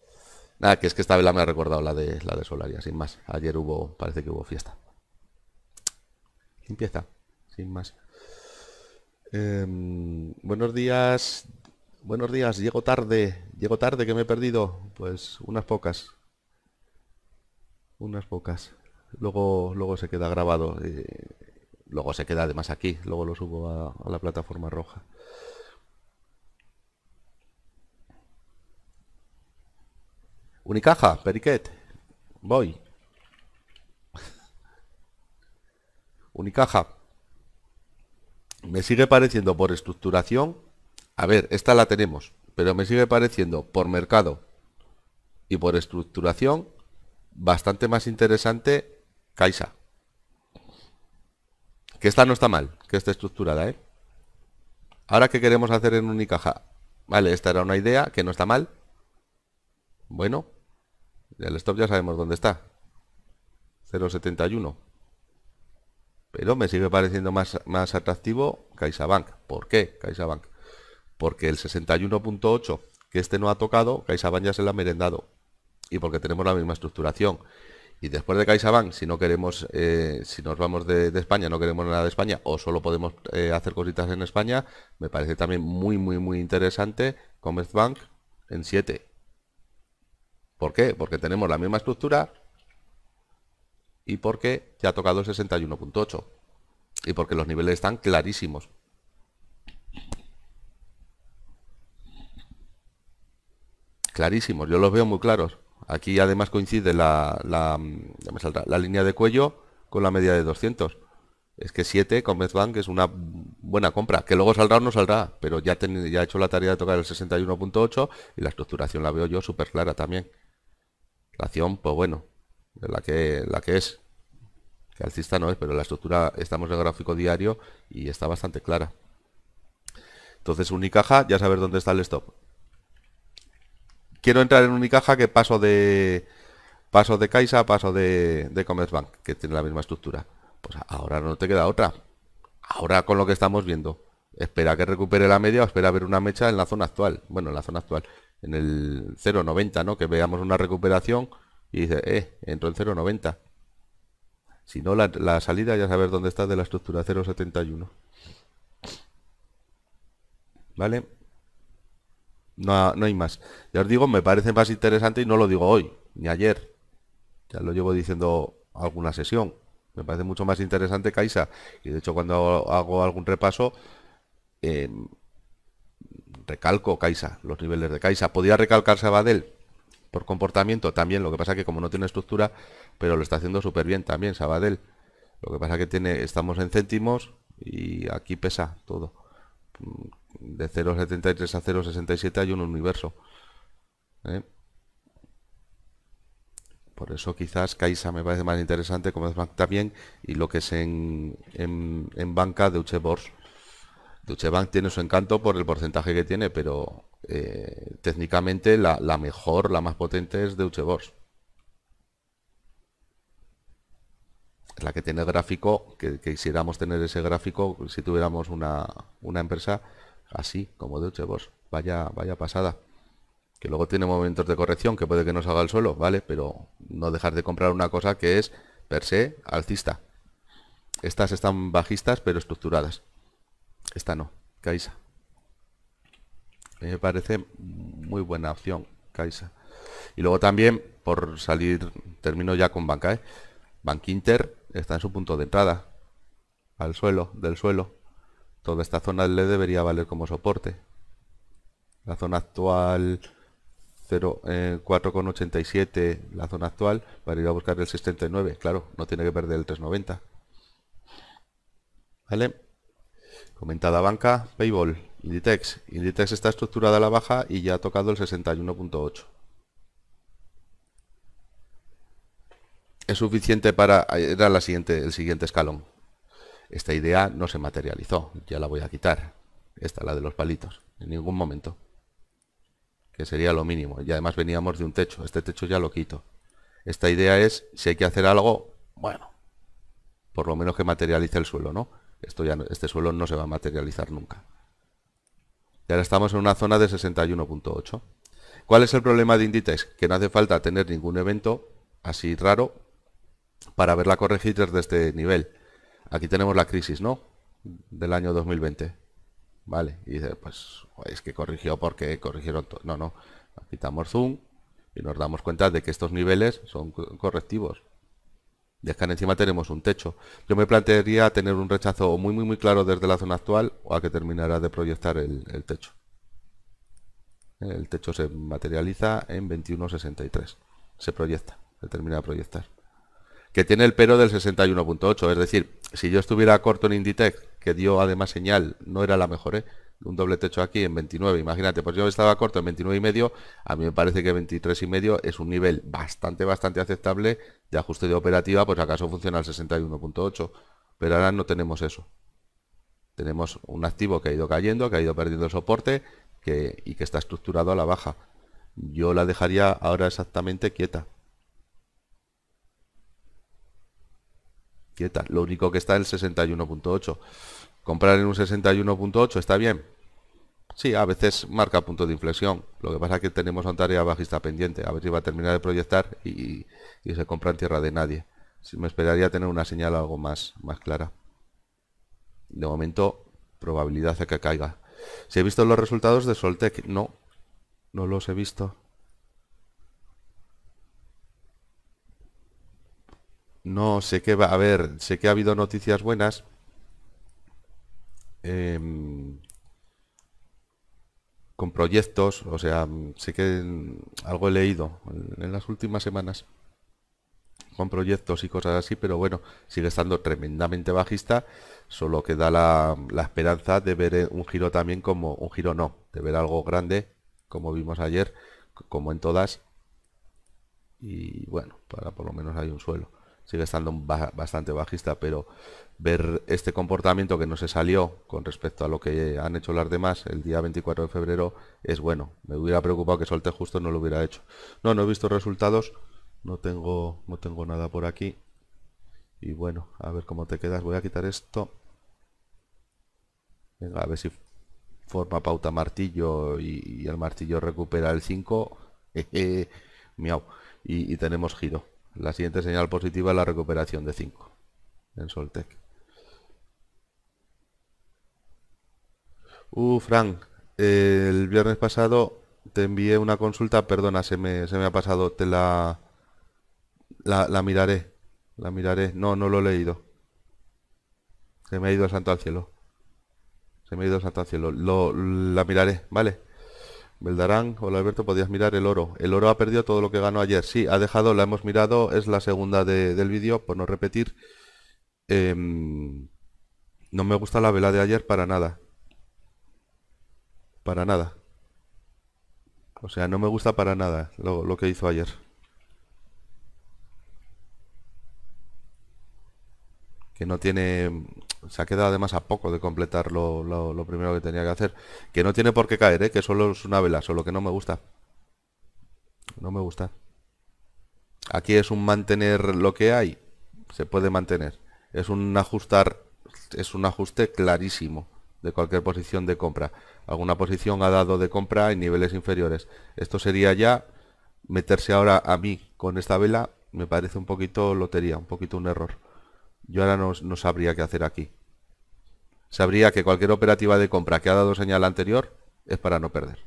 Nada, que es que esta vela me ha recordado la de la de Solaria, sin más. Ayer hubo, parece que hubo fiesta. Limpieza, sin más. Em, buenos días. Buenos días, llego tarde. Llego tarde que me he perdido. Pues unas pocas. Unas pocas luego, luego se queda grabado. luego se queda además aquí, luego lo subo a, a la plataforma roja. Unicaja, Periquet, voy. *laughs* Unicaja. Me sigue pareciendo por estructuración. A ver, esta la tenemos, pero me sigue pareciendo por mercado y por estructuración bastante más interesante Caixa. Que esta no está mal, que está estructurada, ¿eh? Ahora, ¿qué queremos hacer en Unicaja? Vale, esta era una idea, que no está mal. Bueno, el stop ya sabemos dónde está. 0.71. Pero me sigue pareciendo más, más atractivo CaixaBank. ¿Por qué Bank? Porque el 61.8 que este no ha tocado, CaixaBank ya se lo ha merendado. Y porque tenemos la misma estructuración. Y después de CaixaBank, si no queremos, eh, si nos vamos de, España, no queremos nada de España o solo podemos eh, hacer cositas en España, me parece también muy, muy, muy interesante Commerzbank en 7. ¿Por qué? Porque tenemos la misma estructura y porque ya ha tocado 61.8 y porque los niveles están clarísimos. Clarísimos, yo los veo muy claros. Aquí además coincide la, mm, la, línea de cuello con la media de 200. Es que 7 con Medbank es una buena compra, que luego saldrá o no saldrá, pero ya, tenía ya hecho la tarea de tocar el 61.8 y la estructuración la veo yo súper clara también. La acción, pues bueno, la que, la que es. Que alcista no es, pero la estructura estamos en gráfico diario y está bastante clara. Entonces Unicaja, ya saber dónde está el stop quiero entrar en Unicaja que paso de paso de Caixa, paso de, de Commerzbank, que tiene la misma estructura. Pues ahora no te queda otra. Ahora con lo que estamos viendo, espera que recupere la media o espera ver una mecha en la zona actual. Bueno, en la zona actual, en el 0,90, ¿no? Que veamos una recuperación y dice, eh, entro en 0,90. Si no, la, salida ya sabes dónde está de la estructura 0,71. ¿Vale? No, hay más. Ya os digo, me parece más interesante y no lo digo hoy, ni ayer. Ya lo llevo diciendo alguna sesión. Me parece mucho más interesante Caixa. Y de hecho cuando hago algún repaso, em, recalco Caixa, los niveles de Caixa. Podría recalcar Sabadell por comportamiento también, lo que pasa que como no tiene estructura, pero lo está haciendo súper bien también Sabadell. Lo que pasa que tiene, estamos en céntimos y aquí pesa todo de 0,73 a 0,67 hay un universo. ¿eh? Por eso quizás Caixa me parece más interesante, como es más también, y lo que es en, en, banca Deutsche Uchebors. Deutsche Bank tiene su encanto por el porcentaje que tiene, pero eh, técnicamente la, mejor, la más potente es Deutsche Börse. la que tiene gráfico, que, que, quisiéramos tener ese gráfico si tuviéramos una, una empresa así, como de oche vos. Vaya, vaya pasada. Que luego tiene momentos de corrección, que puede que no salga al suelo, ¿vale? Pero no dejar de comprar una cosa que es, per se, alcista. Estas están bajistas, pero estructuradas. Esta no, Caixa. me parece muy buena opción, Caixa. Y luego también, por salir, termino ya con banca, ¿eh? Bank Inter está en su punto de entrada. Al suelo, del suelo. Toda esta zona le debería valer como soporte. La zona actual 4,87 eh, la zona actual para ir a buscar el 69 claro no tiene que perder el 390 vale comentada banca payball inditex inditex está estructurada a la baja y ya ha tocado el 61.8 es suficiente para era la siguiente el siguiente escalón esta idea no se materializó, ya la voy a quitar. Esta, la de los palitos, en ningún momento. Que sería lo mínimo. Y además veníamos de un techo, este techo ya lo quito. Esta idea es, si hay que hacer algo, bueno, por lo menos que materialice el suelo, ¿no? Esto ya, este suelo no se va a materializar nunca. Y ahora estamos en una zona de 61.8. ¿Cuál es el problema de Inditex? Que no hace falta tener ningún evento así raro para verla corregir desde este nivel aquí tenemos la crisis, ¿no? Del año 2020. Vale, y dice, pues es que corrigió porque corrigieron todo. No, no, quitamos zoom y nos damos cuenta de que estos niveles son correctivos. Y encima tenemos un techo. Yo me plantearía tener un rechazo muy, muy, muy claro desde la zona actual o a que terminará de proyectar el, el techo. El techo se materializa en 21.63. Se proyecta, se termina de proyectar que tiene el pero del 61.8. Es decir, si yo estuviera corto en Inditex, que dio además señal, no era la mejor, ¿eh? un doble techo aquí en 29, imagínate, pues yo estaba corto en 29 y medio, a mí me parece que 23 y medio es un nivel bastante, bastante aceptable de ajuste de operativa, pues acaso funciona el 61.8, pero ahora no tenemos eso. Tenemos un activo que ha ido cayendo, que ha ido perdiendo el soporte que, y que está estructurado a la baja. Yo la dejaría ahora exactamente quieta. Lo único que está en el 61.8. Comprar en un 61.8 está bien. Sí, a veces marca punto de inflexión. Lo que pasa es que tenemos una tarea bajista pendiente. A ver si va a terminar de proyectar y, se compra en tierra de nadie. si me esperaría tener una señal algo más, más clara. De momento, probabilidad de que caiga. ¿Si he visto los resultados de Soltec? No, no los he visto. No, sé qué va a haber, sé que ha habido noticias buenas. Em, con proyectos, o sea, mm, sé que algo he leído en las últimas semanas con proyectos y cosas así, pero bueno, sigue estando tremendamente bajista, solo que da la, la esperanza de ver eh, un giro también como, un giro no, de ver algo grande, como vimos ayer, como en todas, y bueno, para por lo menos hay un suelo sigue estando bastante bajista, pero ver este comportamiento que no se salió con respecto a lo que han hecho las demás el día 24 de febrero es bueno. Me hubiera preocupado que Solte justo no lo hubiera hecho. No, no he visto resultados, no tengo, no tengo nada por aquí. Y bueno, a ver cómo te quedas. Voy a quitar esto. Venga, a ver si forma pauta martillo y, el martillo recupera el 5. *laughs* Miau. y tenemos giro. La siguiente señal positiva es la recuperación de 5 en Soltec. Uh, Frank, el viernes pasado te envié una consulta, perdona, se me, se me ha pasado, te la, la, miraré, la miraré, no, no lo he leído. Se me ha ido santo al cielo. Se me ha ido santo al cielo. Lo, la miraré, ¿vale? Beldarán, hola Alberto, podías mirar el oro. El oro ha perdido todo lo que ganó ayer. Sí, ha dejado, la hemos mirado, es la segunda de, del vídeo, por no repetir. Em, no me gusta la vela de ayer para nada. Para nada. O sea, no me gusta para nada lo, lo que hizo ayer. Que no tiene se ha quedado además a poco de completar lo, primero que tenía que hacer. Que no tiene por qué caer, ¿eh? que solo es una vela, solo que no me gusta. No me gusta. Aquí es un mantener lo que hay. Se puede mantener. Es un ajustar. Es un ajuste clarísimo de cualquier posición de compra. Alguna posición ha dado de compra en niveles inferiores. Esto sería ya meterse ahora a mí con esta vela. Me parece un poquito lotería, un poquito un error. Yo ahora no, sabría qué hacer aquí. Sabría que cualquier operativa de compra que ha dado señal anterior es para no perder.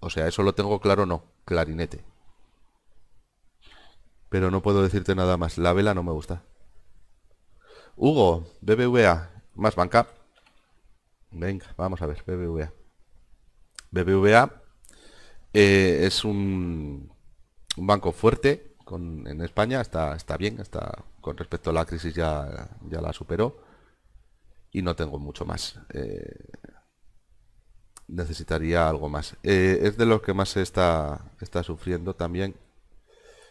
O sea, eso lo tengo claro no, clarinete. Pero no puedo decirte nada más, la vela no me gusta. Hugo, BBVA, más banca. Venga, vamos a ver, BBVA. BBVA eh, es un, un, banco fuerte en España está, está bien, está, con respecto a la crisis ya, ya la superó y no tengo mucho más. Eh, necesitaría algo más. Eh, es de los que más se está, está sufriendo también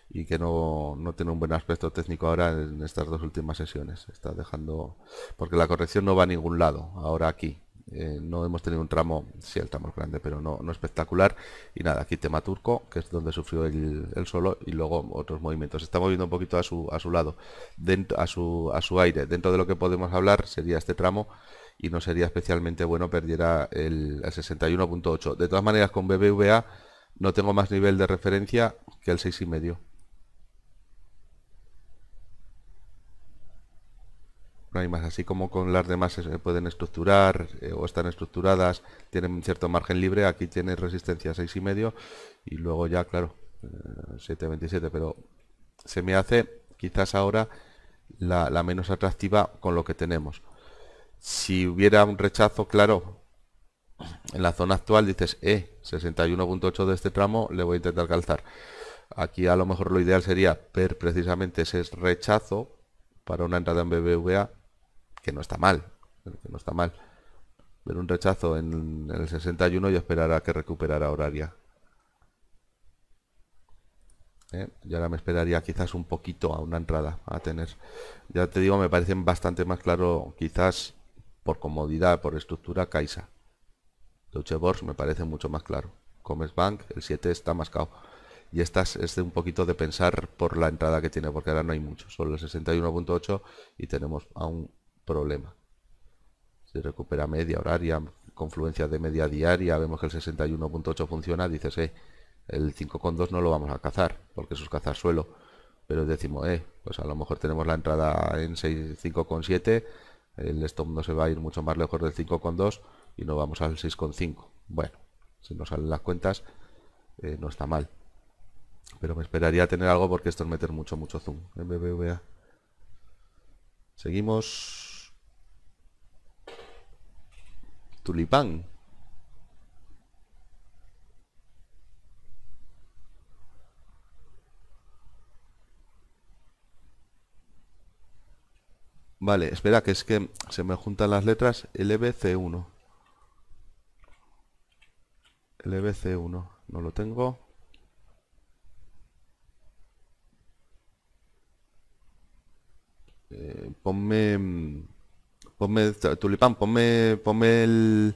y que no, no, tiene un buen aspecto técnico ahora en estas dos últimas sesiones. Está dejando. Porque la corrección no va a ningún lado, ahora aquí. Eh, no hemos tenido un tramo, sí, el tramo es grande, pero no, no espectacular. Y nada, aquí tema turco, que es donde sufrió el, el solo, y luego otros movimientos. está moviendo un poquito a su, a su lado, dentro, a, su, aire. Dentro de lo que podemos hablar sería este tramo, y no sería especialmente bueno perdiera el, el 61.8. De todas maneras, con BBVA no tengo más nivel de referencia que el 6,5. no hay más. Así como con las demás se pueden estructurar eh, o están estructuradas, tienen un cierto margen libre, aquí tiene resistencia 6,5 y luego ya, claro, 7,27, eh, pero se me hace quizás ahora la, la, menos atractiva con lo que tenemos. Si hubiera un rechazo, claro, en la zona actual dices, eh, 61.8 de este tramo le voy a intentar calzar. Aquí a lo mejor lo ideal sería ver precisamente ese rechazo para una entrada en BBVA no está mal, que no está mal. Ver un rechazo en, el 61 y esperar a que recuperara horaria. Eh, y ahora me esperaría quizás un poquito a una entrada a tener. Ya te digo, me parecen bastante más claro, quizás por comodidad, por estructura, Caixa. Deutsche Börse me parece mucho más claro. Commerzbank, el 7 está más cao Y estas es de un poquito de pensar por la entrada que tiene, porque ahora no hay mucho. Solo el 61.8 y tenemos aún problema. Se recupera media horaria, confluencia de media diaria, vemos que el 61.8 funciona, dices, eh, el 5.2 no lo vamos a cazar, porque eso es cazar suelo. Pero decimos, eh, pues a lo mejor tenemos la entrada en 5.7, el stop no se va a ir mucho más lejos del 5.2 y no vamos al 6.5. Bueno, si nos salen las cuentas, eh, no está mal. Pero me esperaría tener algo porque esto es meter mucho, mucho zoom en BBVA. Seguimos. tulipán Vale, espera, que es que se me juntan las letras LBC1. LBC1, no lo tengo. Eh, ponme... Mm, Ponme, tulipán, ponme, el,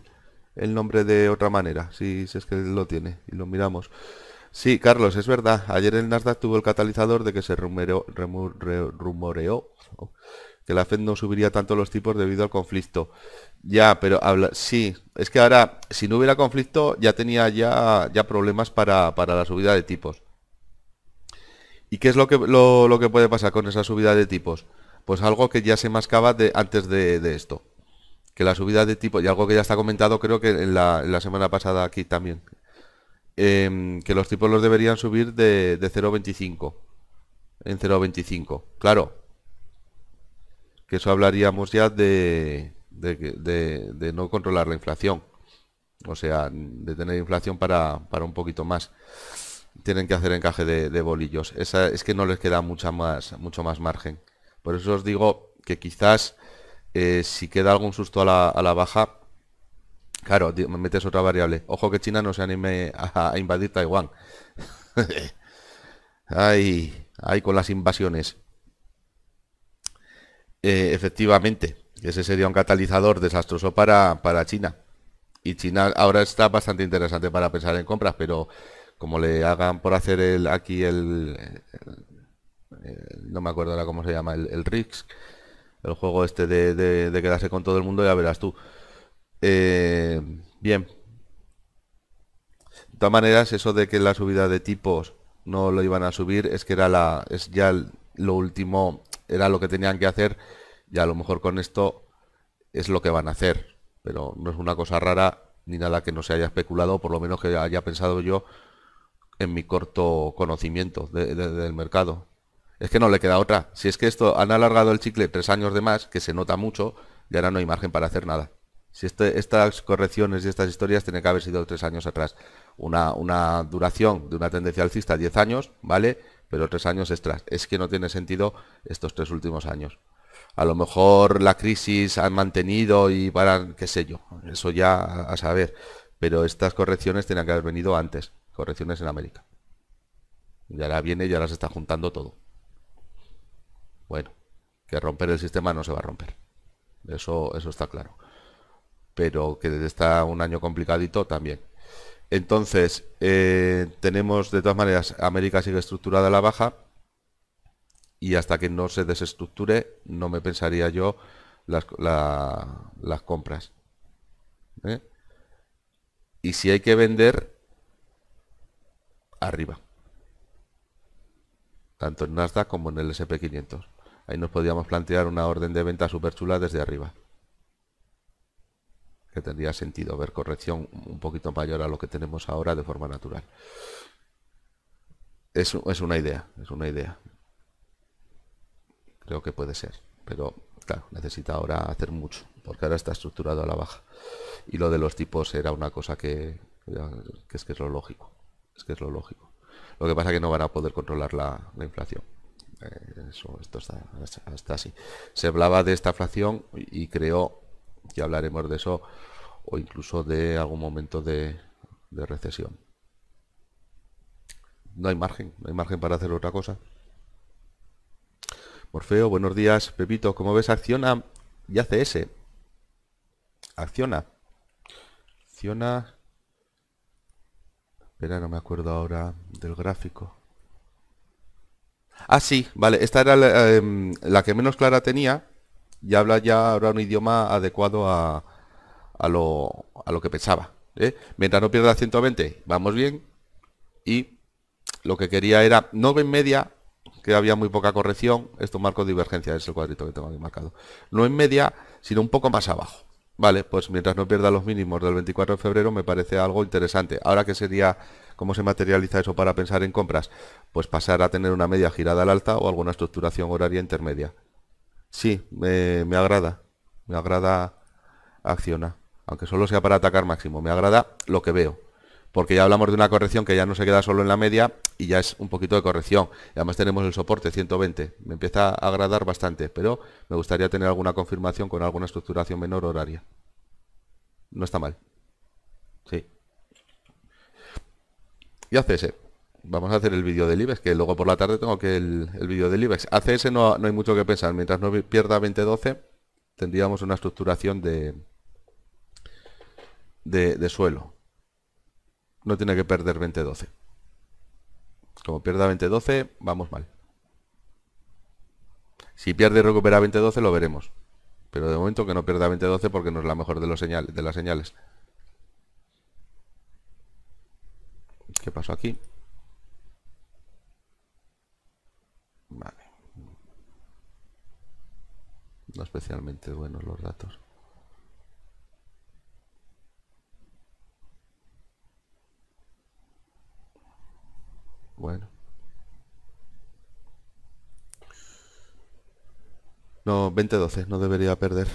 nombre de otra manera, si, es que lo tiene, y lo miramos. Sí, Carlos, es verdad. Ayer el Nasdaq tuvo el catalizador de que se rumoreó, que la Fed no subiría tanto los tipos debido al conflicto. Ya, pero habla, sí, es que ahora, si no hubiera conflicto, ya tenía ya, ya problemas para, la subida de tipos. ¿Y qué es lo que, lo que puede pasar con esa subida de tipos? pues algo que ya se mascaba antes de, esto. Que la subida de tipo, y algo que ya está comentado creo que en la, semana pasada aquí también, em, que los tipos los deberían subir de, 0,25 en 0,25. Claro, que eso hablaríamos ya de, no controlar la inflación. O sea, de tener inflación para, un poquito más. Tienen que hacer encaje de, bolillos. es que no les queda más, mucho más margen. Por eso os digo que quizás eh, si queda algún susto a la, baja, claro, me metes otra variable. Ojo que China no se anime a, invadir Taiwán. *laughs* ay, ay, con las invasiones. Eh, efectivamente, ese sería un catalizador desastroso para, China. Y China ahora está bastante interesante para pensar en compras, pero como le hagan por hacer aquí el, no me acuerdo ahora cómo se llama, el, el el juego este de, quedarse con todo el mundo, ya verás tú. Eh, bien. De todas maneras, eso de que la subida de tipos no lo iban a subir, es que era la. es ya lo último, era lo que tenían que hacer, y a lo mejor con esto es lo que van a hacer. Pero no es una cosa rara ni nada que no se haya especulado, por lo menos que haya pensado yo en mi corto conocimiento del mercado. Es que no le queda otra. Si es que esto han alargado el chicle tres años de más, que se nota mucho, ya ahora no hay margen para hacer nada. Si este, estas correcciones y estas historias tienen que haber sido tres años atrás. Una, duración de una tendencia alcista, diez años, ¿vale? Pero tres años extras. Es que no tiene sentido estos tres últimos años. A lo mejor la crisis han mantenido y para, qué sé yo, eso ya a, saber. Pero estas correcciones tenían que haber venido antes, correcciones en América. Y ahora viene y ahora se está juntando todo. Bueno, que romper el sistema no se va a romper. Eso, eso está claro. Pero que está un año complicadito también. Entonces, eh, tenemos de todas maneras, América sigue estructurada a la baja y hasta que no se desestructure, no me pensaría yo las, compras. ¿eh? Y si hay que vender, arriba. Tanto en Nasdaq como en el SP500. Ahí nos podíamos plantear una orden de venta súper chula desde arriba. Que tendría sentido ver corrección un poquito mayor a lo que tenemos ahora de forma natural. Es, es una idea, es una idea. Creo que puede ser. Pero claro, necesita ahora hacer mucho, porque ahora está estructurado a la baja. Y lo de los tipos era una cosa que, es que es lo lógico. Es que es lo lógico. Lo que pasa es que no van a poder controlar la inflación. Eso, esto está, está, así. Se hablaba de esta fracción y creo que hablaremos de eso, o incluso de algún momento de, de recesión. No hay margen, no hay margen para hacer otra cosa. Morfeo, buenos días. Pepito, como ves, acciona y hace ese. Acciona. Acciona. Espera, no me acuerdo ahora del gráfico. Ah, sí, vale. Esta era em, la, que menos clara tenía. Y habla ya ahora un idioma adecuado a, lo, a lo que pensaba. ¿eh? Mientras no pierda 120, vamos bien. Y lo que quería era 9 en media, que había muy poca corrección. Esto marco divergencia, es el cuadrito que tengo aquí marcado. No en media, sino un poco más abajo. Vale, pues mientras no pierda los mínimos del 24 de febrero me parece algo interesante. Ahora que sería ¿Cómo se materializa eso para pensar en compras? Pues pasar a tener una media girada al alta o alguna estructuración horaria intermedia. Sí, me, agrada. Me agrada acciona. Aunque solo sea para atacar máximo. Me agrada lo que veo. Porque ya hablamos de una corrección que ya no se queda solo en la media y ya es un poquito de corrección. Y además tenemos el soporte 120. Me empieza a agradar bastante, pero me gustaría tener alguna confirmación con alguna estructuración menor horaria. No está mal. Sí. Y ACS. Vamos a hacer el vídeo del IBEX, que luego por la tarde tengo que el, vídeo del IBEX. ACS no, no hay mucho que pensar. Mientras no pierda 2012, tendríamos una estructuración de, de, suelo. No tiene que perder 2012. Como pierda 2012, vamos mal. Si pierde y recupera 2012 lo veremos. Pero de momento que no pierda 2012 porque no es la mejor de, los de las señales. ¿Qué pasó aquí? Vale. No especialmente buenos los datos. Bueno. No, 20-12, no debería perder.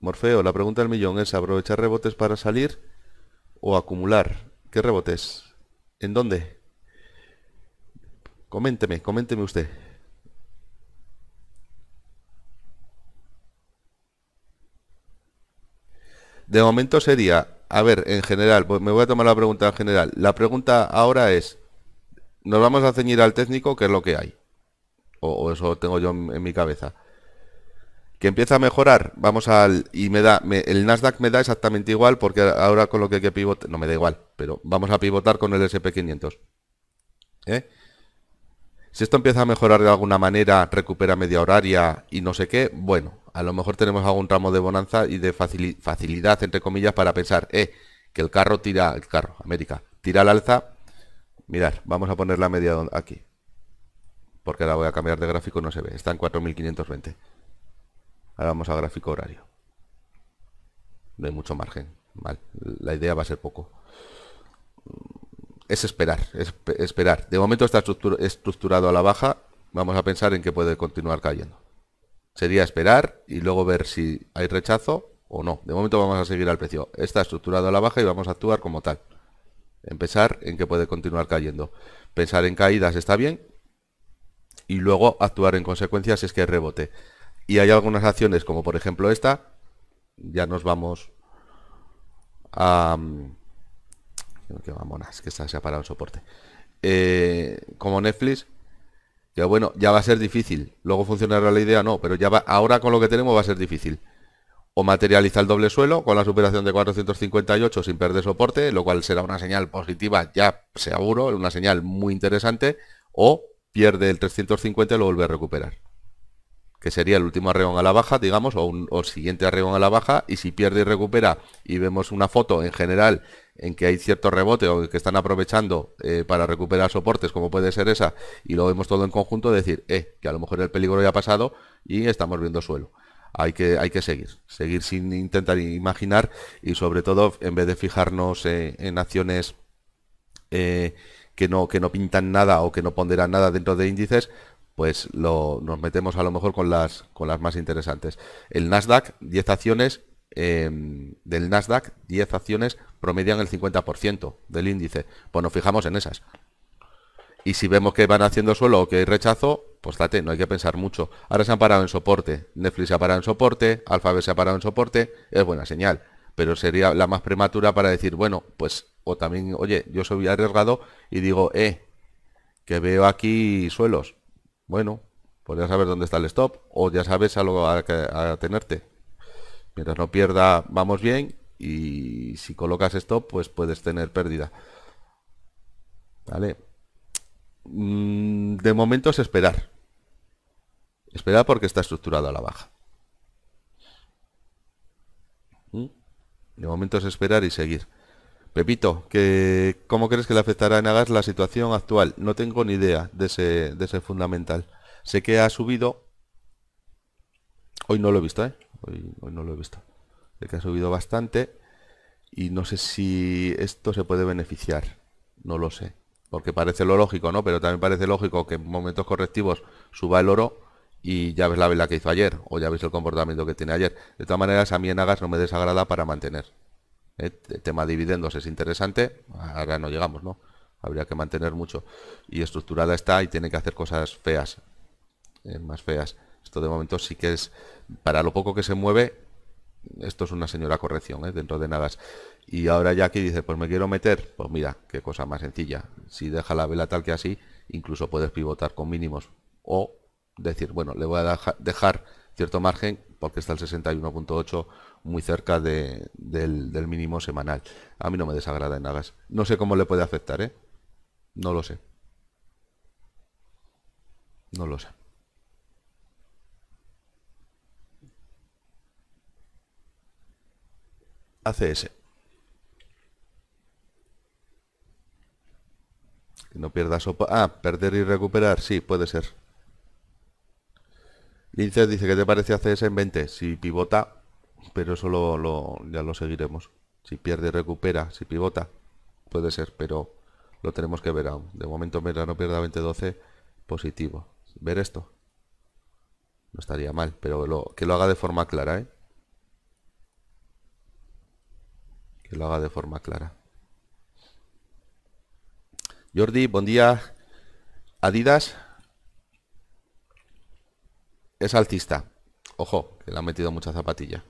Morfeo, la pregunta del millón es aprovechar rebotes para salir o acumular. ¿Qué rebotes? ¿En dónde? Coménteme, coménteme usted. De momento sería, a ver, en general, me voy a tomar la pregunta en general. La pregunta ahora es, ¿nos vamos a ceñir al técnico? ¿Qué es lo que hay? O, eso tengo yo en mi cabeza que empieza a mejorar, vamos al y me da el Nasdaq me da exactamente igual porque ahora con lo que hay que pivotar, no me da igual, pero vamos a pivotar con el SP500. ¿Eh? Si esto empieza a mejorar de alguna manera, recupera media horaria y no sé qué, bueno, a lo mejor tenemos algún tramo de bonanza y de facilidad entre comillas para pensar, eh, que el carro tira el carro, América, tira al alza. Mirar, vamos a poner la media aquí. Porque la voy a cambiar de gráfico, no se ve. Está en 4520. Ahora vamos al gráfico horario. No hay mucho margen. La idea va a ser poco. Es esperar, esperar. De momento está estructurado a la baja. Vamos a pensar en que puede continuar cayendo. Sería esperar y luego ver si hay rechazo o no. De momento vamos a seguir al precio. Está estructurado a la baja y vamos a actuar como tal. Empezar en que puede continuar cayendo. Pensar en caídas está bien. Y luego actuar en consecuencias si es que rebote. Y hay algunas acciones, como por ejemplo esta, ya nos vamos a... Mm, que que esta se el soporte. Eh, como Netflix, ya bueno, ya va a ser difícil. Luego funcionará la idea, no, pero ya ahora con lo que tenemos va a ser difícil. O materializa el doble suelo con la superación de 458 sin perder soporte, lo cual será una señal positiva, ya seguro, una señal muy interesante, o pierde el 350 y lo vuelve a recuperar que sería el último arreón a la baja, digamos, o, un, o el siguiente arreón a la baja, y si pierde y recupera y vemos una foto en general en que hay cierto rebote o que están aprovechando eh, para recuperar soportes, como puede ser esa, y lo vemos todo en conjunto, decir, eh, que a lo mejor el peligro ya ha pasado y estamos viendo suelo. Hay que, hay que seguir, seguir sin intentar imaginar y sobre todo en vez de fijarnos eh, en acciones eh, que no, que no pintan nada o que no ponderan nada dentro de índices, pues lo, nos metemos a lo mejor con las, con las más interesantes. El Nasdaq, 10 acciones, em, del Nasdaq, 10 acciones promedian el 50% del índice. Pues nos fijamos en esas. Y si vemos que van haciendo suelo o que hay rechazo, pues date, no hay que pensar mucho. Ahora se han parado en soporte. Netflix se ha parado en soporte, Alphabet se ha parado en soporte, es buena señal. Pero sería la más prematura para decir, bueno, pues, o también, oye, yo soy arriesgado y digo, eh, que veo aquí suelos. Bueno, pues ya sabes dónde está el stop o ya sabes a a, tenerte. Mientras no pierda, vamos bien y si colocas stop, pues puedes tener pérdida. Vale. Mm, de momento es esperar. Esperar porque está estructurado a la baja. ¿Mm? De momento es esperar y seguir. Pepito, que, ¿cómo crees que le afectará a Nagas la situación actual? No tengo ni idea de ese, de ese fundamental. Sé que ha subido... Hoy no lo he visto, ¿eh? Hoy, no lo he visto. Sé que ha subido bastante y no sé si esto se puede beneficiar. No lo sé. Porque parece lo lógico, ¿no? Pero también parece lógico que en momentos correctivos suba el oro y ya ves la vela que hizo ayer o ya ves el comportamiento que tiene ayer. De todas maneras, a mí en no me desagrada para mantener. ¿eh? El tema dividendos es interesante, ahora no llegamos, ¿no? Habría que mantener mucho. Y estructurada está y tiene que hacer cosas feas, ¿eh? más feas. Esto de momento sí que es, para lo poco que se mueve, esto es una señora corrección, ¿eh? dentro de nada. Y ahora ya que dice, pues me quiero meter, pues mira, qué cosa más sencilla. Si deja la vela tal que así, incluso puedes pivotar con mínimos. O decir, bueno, le voy a dejar cierto margen porque está el 61.8 muy cerca del, mínimo semanal. A mí no me desagrada en nada... No sé cómo le puede afectar, ¿eh? No lo sé. No lo sé. ACS. Que no pierdas sopa. Ah, perder y recuperar. Sí, puede ser. Lince dice, ¿qué te parece ACS en 20? Si pivota, pero eso lo, ya lo seguiremos. Si pierde, recupera, si pivota, puede ser, pero lo tenemos que ver aún. De momento Mera no pierda 20-12, positivo. Ver esto. No estaría mal, pero lo, que lo haga de forma clara, ¿eh? Que lo haga de forma clara. Jordi, buen día. Adidas es altista. Ojo, que le han metido mucha zapatilla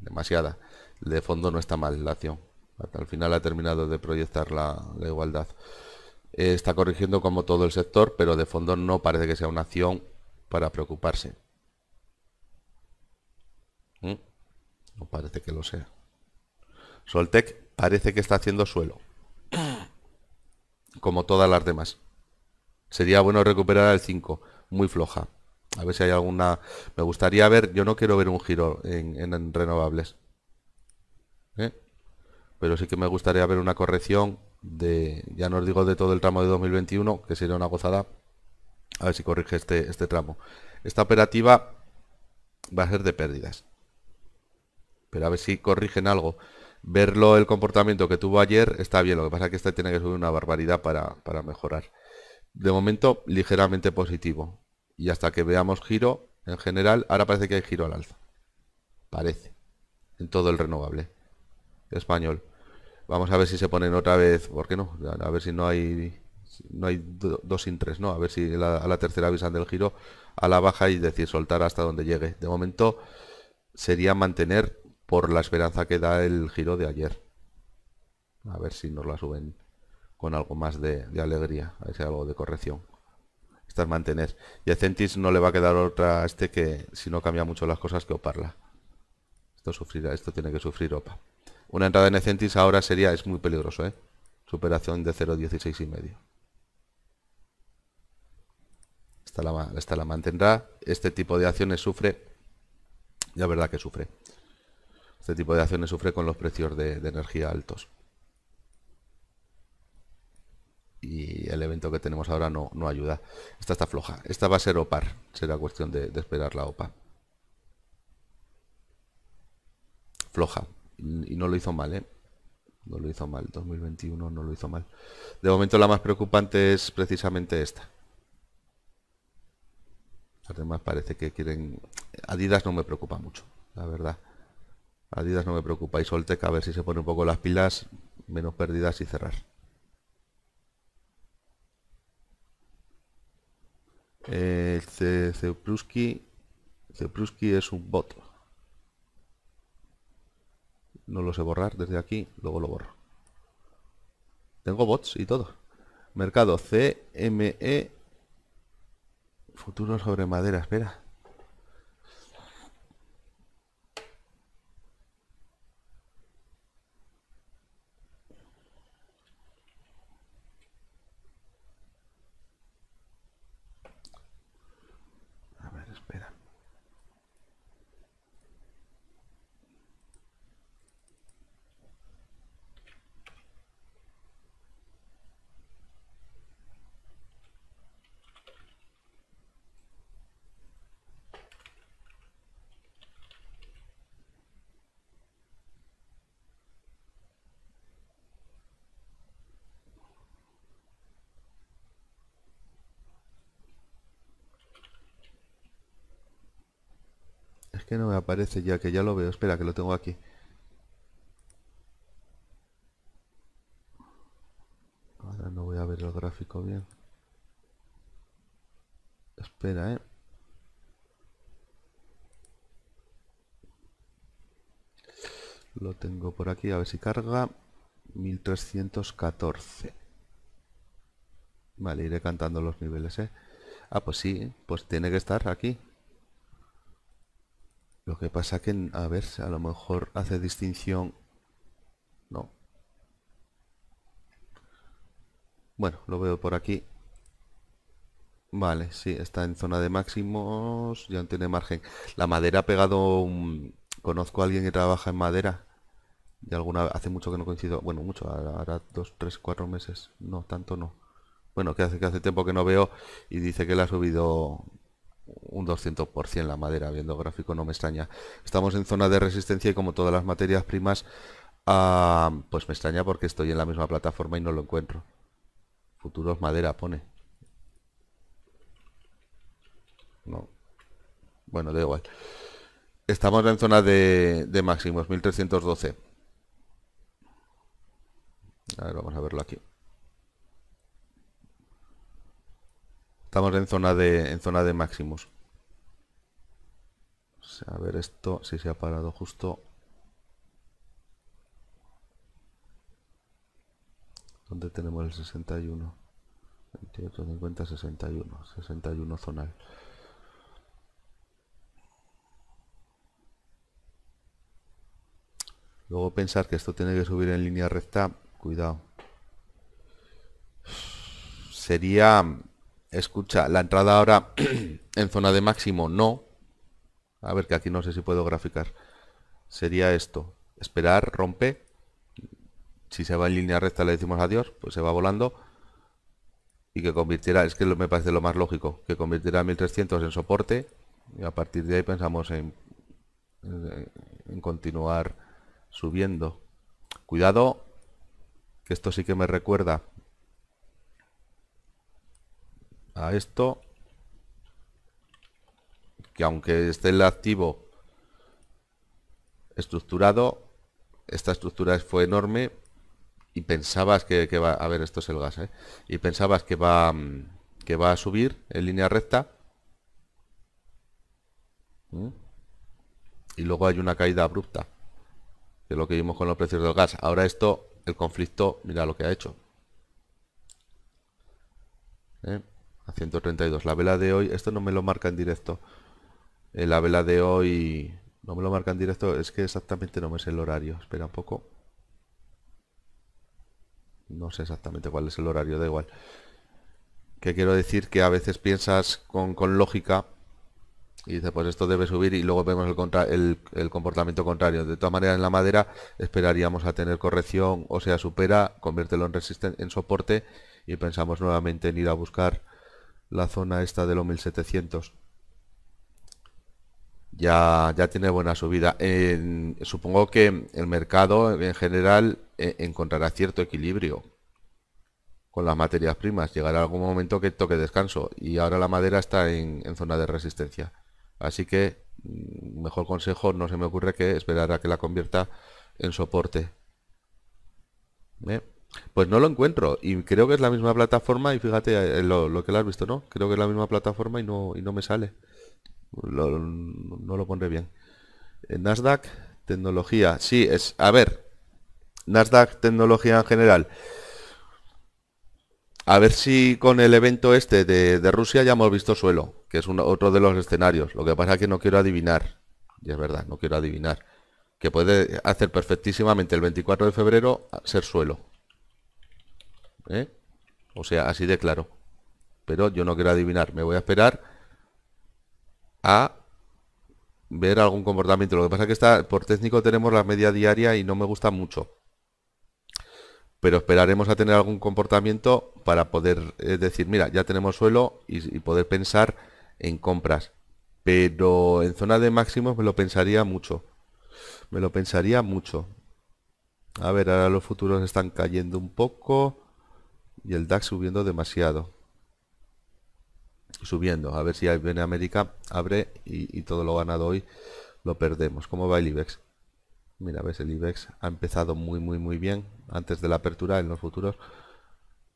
demasiada. De fondo no está mal la acción. Al final ha terminado de proyectar la, igualdad. Eh, está corrigiendo como todo el sector, pero de fondo no parece que sea una acción para preocuparse. ¿Mm? No parece que lo sea. Soltec parece que está haciendo suelo. Como todas las demás. Sería bueno recuperar el 5. Muy floja. A ver si hay alguna... Me gustaría ver... Yo no quiero ver un giro en, renovables. ¿eh? Pero sí que me gustaría ver una corrección de... Ya no os digo de todo el tramo de 2021, que sería una gozada. A ver si corrige este, este tramo. Esta operativa va a ser de pérdidas. Pero a ver si corrigen algo. Verlo el comportamiento que tuvo ayer está bien. Lo que pasa es que este tiene que subir una barbaridad para mejorar. De momento, ligeramente positivo y hasta que veamos giro en general, ahora parece que hay giro al alza. Parece. En todo el renovable. Español. Vamos a ver si se ponen otra vez, ¿por qué no? A ver si no hay no hay dos sin tres, ¿no? A ver si a la tercera avisan del giro a la baja y decir soltar hasta donde llegue. De momento sería mantener por la esperanza que da el giro de ayer. A ver si nos la suben con algo más de, de alegría, a ver si algo de corrección mantener. Y a no le va a quedar otra este que, si no cambia mucho las cosas, que oparla. Esto sufrirá, esto tiene que sufrir opa. Una entrada en Ecentis ahora sería, es muy peligroso, ¿eh? Superación de 0.16 y medio. Esta la, la mantendrá. Este tipo de acciones sufre, ya verdad que sufre. Este tipo de acciones sufre con los precios de energía altos y el evento que tenemos ahora no, no ayuda. Esta está floja. Esta va a ser OPAR. Será cuestión de, esperar la OPA. Floja. Y no lo hizo mal, ¿eh? No lo hizo mal. 2021 no lo hizo mal. De momento la más preocupante es precisamente esta. Además parece que quieren... Adidas no me preocupa mucho, la verdad. Adidas no me preocupa. Y Soltec a ver si se pone un poco las pilas, menos pérdidas y cerrar. El eh, este Zeupruski es un bot. No lo sé borrar desde aquí, luego lo borro. Tengo bots y todo. Mercado CME. Futuro sobre madera, espera. aparece ya, que ya lo veo. Espera, que lo tengo aquí. Ahora no voy a ver el gráfico bien. Espera, ¿eh? Lo tengo por aquí, a ver si carga. 1314. Vale, iré cantando los niveles, ¿eh? Ah, pues sí, eh. pues tiene que estar aquí. Lo que pasa que, a ver, a lo mejor hace distinción... No. Bueno, lo veo por aquí. Vale, sí, está en zona de máximos, ya no tiene margen. La madera ha pegado Conozco a alguien que trabaja en madera. y alguna hace mucho que no coincido. Bueno, mucho, ahora dos, tres, cuatro meses. No, tanto no. Bueno, que hace que hace tiempo que no veo y dice que la ha subido un 200% la madera, viendo gráfico no me extraña. Estamos en zona de resistencia y como todas las materias primas, ah, pues me extraña porque estoy en la misma plataforma y no lo encuentro. Futuros madera pone. No. Bueno, da igual. Estamos en zona de, de máximos, 1312. A ver, vamos a verlo aquí. Estamos en zona de, en zona de máximos. A ver esto, si se ha parado justo. ¿Dónde tenemos el 61? 28, 50, 61. 61 zonal. Luego pensar que esto tiene que subir en línea recta. Cuidado. Sería escucha, la entrada ahora *clears throat* en zona de máximo no. A ver, que aquí no sé si puedo graficar. Sería esto. Esperar, rompe. Si se va en línea recta le decimos adiós, pues se va volando. Y que convirtiera, es que me parece lo más lógico, que convirtiera 1300 en soporte. Y a partir de ahí pensamos en, en, en continuar subiendo. Cuidado, que esto sí que me recuerda a esto que aunque esté el activo estructurado esta estructura fue enorme y pensabas que, va a ver esto es el gas ¿eh? y pensabas que va mm, que va a subir en línea recta ¿Mm? y luego hay una caída abrupta que lo que vimos con los precios del gas ahora esto el conflicto mira lo que ha hecho ¿Eh? a 132. La vela de hoy, esto no me lo marca en directo. Eh, la vela de hoy no me lo marca en directo, es que exactamente no me es el horario. Espera un poco. No sé exactamente cuál es el horario, da igual. Que quiero decir que a veces piensas con, lógica y dices, pues esto debe subir y luego vemos el, contra el, comportamiento contrario. De todas maneras, en la madera esperaríamos a tener corrección, o sea, supera, conviértelo en, en soporte y pensamos nuevamente en ir a buscar la zona esta de los 1700. Ya, ya tiene buena subida. supongo que el mercado en general eh, encontrará cierto equilibrio con las materias primas. Llegará algún momento que toque descanso y ahora la madera está en, zona de resistencia. Así que mm, mejor consejo no se me ocurre que esperar a que la convierta en soporte. ¿Eh? Pues no lo encuentro y creo que es la misma plataforma y fíjate eh, eh, lo, que lo has visto, ¿no? Creo que es la misma plataforma y no, y no me sale. no lo pondré bien. Eh, Nasdaq, tecnología. Sí, es... A ver. Nasdaq, tecnología en general. A ver si con el evento este de, Rusia ya hemos visto suelo, que es otro de los escenarios. Lo que pasa es que no quiero adivinar. Y es verdad, no quiero adivinar. Que puede hacer perfectísimamente el 24 de febrero ser suelo. ¿eh? O sea, así de claro. Pero yo no quiero adivinar, me voy a esperar a ver algún comportamiento. Lo que pasa es que está, por técnico tenemos la media diaria y no me gusta mucho. Pero esperaremos a tener algún comportamiento para poder eh, decir, mira, ya tenemos suelo y, y poder pensar en compras. Pero en zona de máximos me lo pensaría mucho. Me lo pensaría mucho. A ver, ahora los futuros están cayendo un poco y el DAX subiendo demasiado. Subiendo, a ver si viene América, abre y, todo lo ganado hoy lo perdemos. ¿Cómo va el IBEX? Mira, ves, el IBEX ha empezado muy, muy, muy bien antes de la apertura en los futuros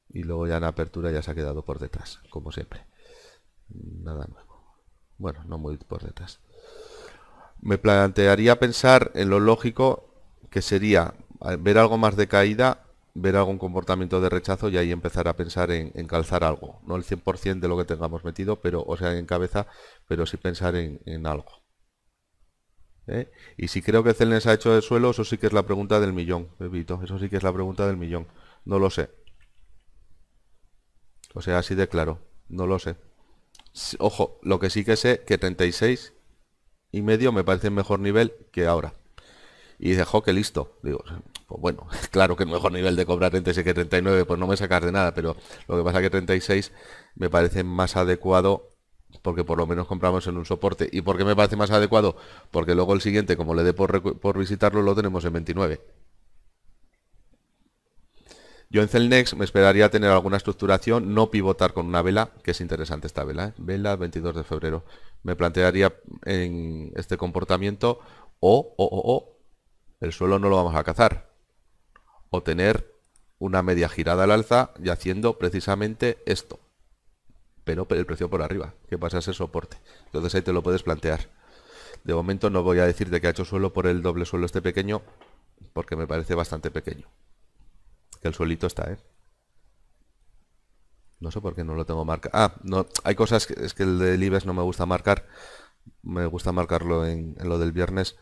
y luego ya en la apertura ya se ha quedado por detrás, como siempre. Nada nuevo. Bueno, no muy por detrás. Me plantearía pensar en lo lógico que sería ver algo más de caída ver algún comportamiento de rechazo y ahí empezar a pensar en, calzar algo. No el 100% de lo que tengamos metido, pero o sea, en cabeza, pero sí pensar en, algo. ¿Eh? Y si creo que Celnes ha hecho el suelo, eso sí que es la pregunta del millón, bebito. Eso sí que es la pregunta del millón. No lo sé. O sea, así de claro. No lo sé. Ojo, lo que sí que sé que 36 y medio me parece mejor nivel que ahora. Y dice, jo, que listo. Digo, pues bueno, *laughs* claro que el mejor nivel de cobrar 36 que 39, pues no me sacar de nada, pero lo que pasa es que 36 me parece más adecuado porque por lo menos compramos en un soporte. ¿Y por qué me parece más adecuado? Porque luego el siguiente, como le dé por, visitarlo, lo tenemos en 29. Yo en Celnex me esperaría tener alguna estructuración, no pivotar con una vela, que es interesante esta vela, ¿eh? vela 22 de febrero. Me plantearía en este comportamiento o, o, o, o, el suelo no lo vamos a cazar obtener tener una media girada al alza y haciendo precisamente esto. Pero el precio por arriba, que pasa a ser soporte. Entonces ahí te lo puedes plantear. De momento no voy a decirte que ha hecho suelo por el doble suelo este pequeño, porque me parece bastante pequeño. Que el suelito está, ¿eh? No sé por qué no lo tengo marcado. Ah, no, hay cosas que es que el del libres no me gusta marcar. Me gusta marcarlo en lo del viernes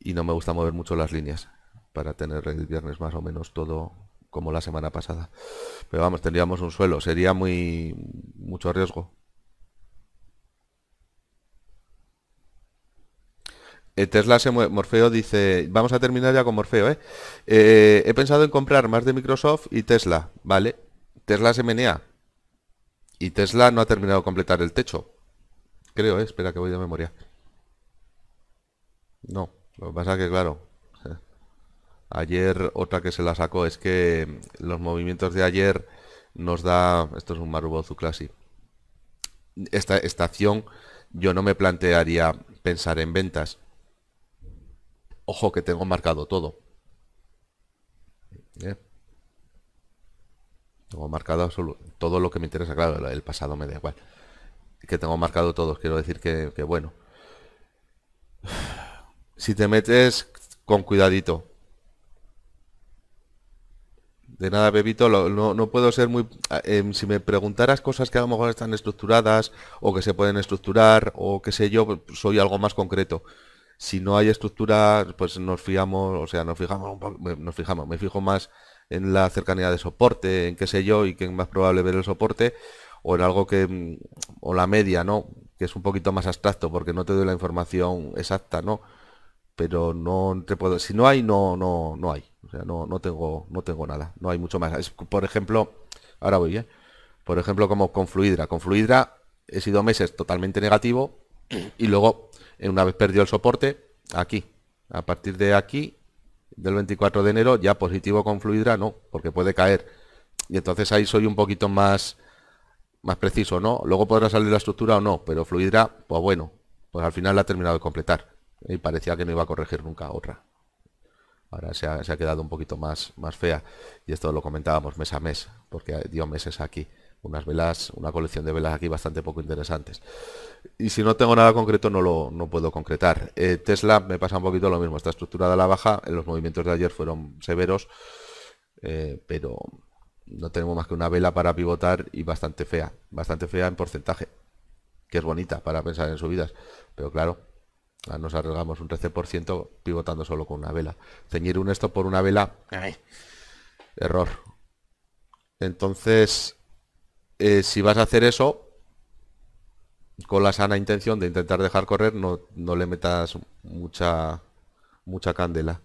y no me gusta mover mucho las líneas para tener el viernes más o menos todo como la semana pasada. Pero vamos, tendríamos un suelo, sería muy mucho riesgo. Eh, Tesla se Morfeo dice, vamos a terminar ya con Morfeo, ¿eh? Eh, He pensado en comprar más de Microsoft y Tesla, ¿vale? Tesla se menea. Y Tesla no ha terminado de completar el techo. Creo, espera que voy de memoria. No, lo que pasa que, claro, Ayer otra que se la sacó es que los movimientos de ayer nos da... Esto es un Marubozu Zuclasi. Esta, esta acción yo no me plantearía pensar en ventas. Ojo que tengo marcado todo. ¿Eh? Tengo marcado todo lo que me interesa, claro, el pasado me da igual. Que tengo marcado todos, quiero decir que bueno. Si te metes con cuidadito, de nada, Bebito, no, no, puedo ser muy... Ah, em, si me preguntaras cosas que a lo mejor están estructuradas o que se pueden estructurar o qué sé yo, pues, soy algo más concreto. Si no hay estructura, pues nos fijamos, o sea, nos fijamos, nos fijamos, me fijo más en la cercanía de soporte, en qué sé yo y que es más probable ver el soporte o en algo que mm, o la media, ¿no? Que es un poquito más abstracto porque no te doy la información exacta, ¿no? Pero no te puedo, si no hay no no no hay no, tengo, no tengo nada. No hay mucho más. por ejemplo, ahora voy, bien. ¿eh? Por ejemplo, como con Fluidra. Con Fluidra he sido meses totalmente negativo y luego, una vez perdió el soporte, aquí. A partir de aquí, del 24 de enero, ya positivo con Fluidra, no, porque puede caer. Y entonces ahí soy un poquito más, más preciso, ¿no? Luego podrá salir la estructura o no, pero Fluidra, pues bueno, pues al final la ha terminado de completar. ¿eh? Y parecía que no iba a corregir nunca otra. Ahora se ha, quedado un poquito más, más fea y esto lo comentábamos mes a mes, porque dio meses aquí. Unas velas, una colección de velas aquí bastante poco interesantes. Y si no tengo nada concreto no lo no puedo concretar. Eh, Tesla me pasa un poquito lo mismo, está estructurada a la baja, los movimientos de ayer fueron severos, eh, pero no tenemos más que una vela para pivotar y bastante fea, bastante fea en porcentaje, que es bonita para pensar en subidas, pero claro, Ah, nos arriesgamos un 13% pivotando solo con una vela. Ceñir un esto por una vela, error. Entonces, eh, si vas a hacer eso, con la sana intención de intentar dejar correr, no, no le metas mucha, mucha candela.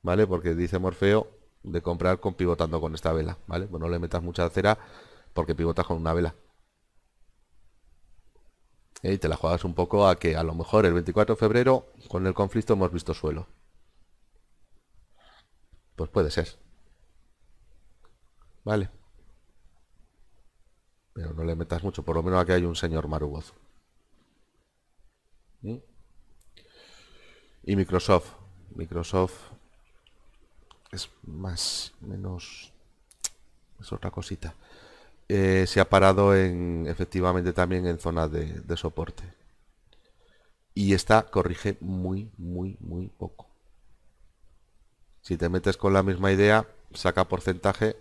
¿Vale? Porque dice Morfeo de comprar con pivotando con esta vela. ¿Vale? Pues no le metas mucha cera porque pivotas con una vela. ¿eh? Y te la juegas un poco a que a lo mejor el 24 de febrero con el conflicto hemos visto suelo. Pues puede ser. Vale. Pero no le metas mucho, por lo menos aquí hay un señor marugoz. ¿Eh? Y Microsoft. Microsoft es más, menos... Es otra cosita. Eh, se ha parado en, efectivamente también en zona de, soporte. Y esta corrige muy, muy, muy poco. Si te metes con la misma idea, saca porcentaje.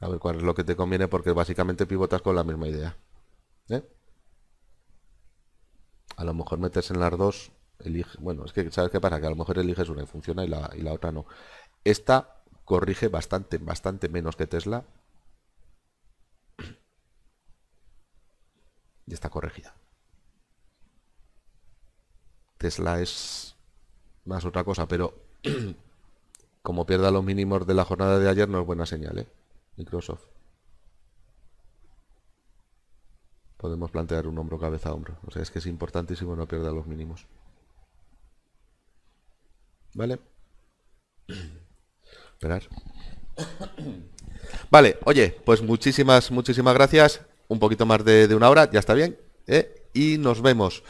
A ver cuál es lo que te conviene, porque básicamente pivotas con la misma idea. ¿eh? A lo mejor metes en las dos, elige, bueno, es que sabes qué pasa, que a lo mejor eliges una y funciona y la, y la otra no. Esta corrige bastante, bastante menos que Tesla, Y está corregida. Tesla es más otra cosa, pero *clears throat* como pierda los mínimos de la jornada de ayer no es buena señal, ¿eh? Microsoft. Podemos plantear un hombro cabeza a hombro. O sea, es que es importantísimo no pierda los mínimos. ¿Vale? *clears throat* Esperar. *clears throat* Vale, oye, pues muchísimas, muchísimas gracias un poquito más de, una hora, ya está bien. ¿eh? Y nos vemos.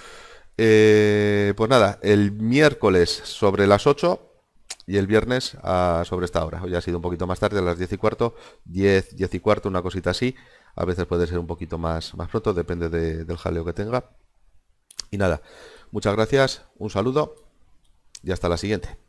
Eh, pues nada, el miércoles sobre las 8 y el viernes ah, sobre esta hora. Hoy ha sido un poquito más tarde, a las 10 y cuarto, 10, 10 y cuarto, una cosita así. A veces puede ser un poquito más, más pronto, depende del jaleo que tenga. Y nada, muchas gracias, un saludo y hasta la siguiente.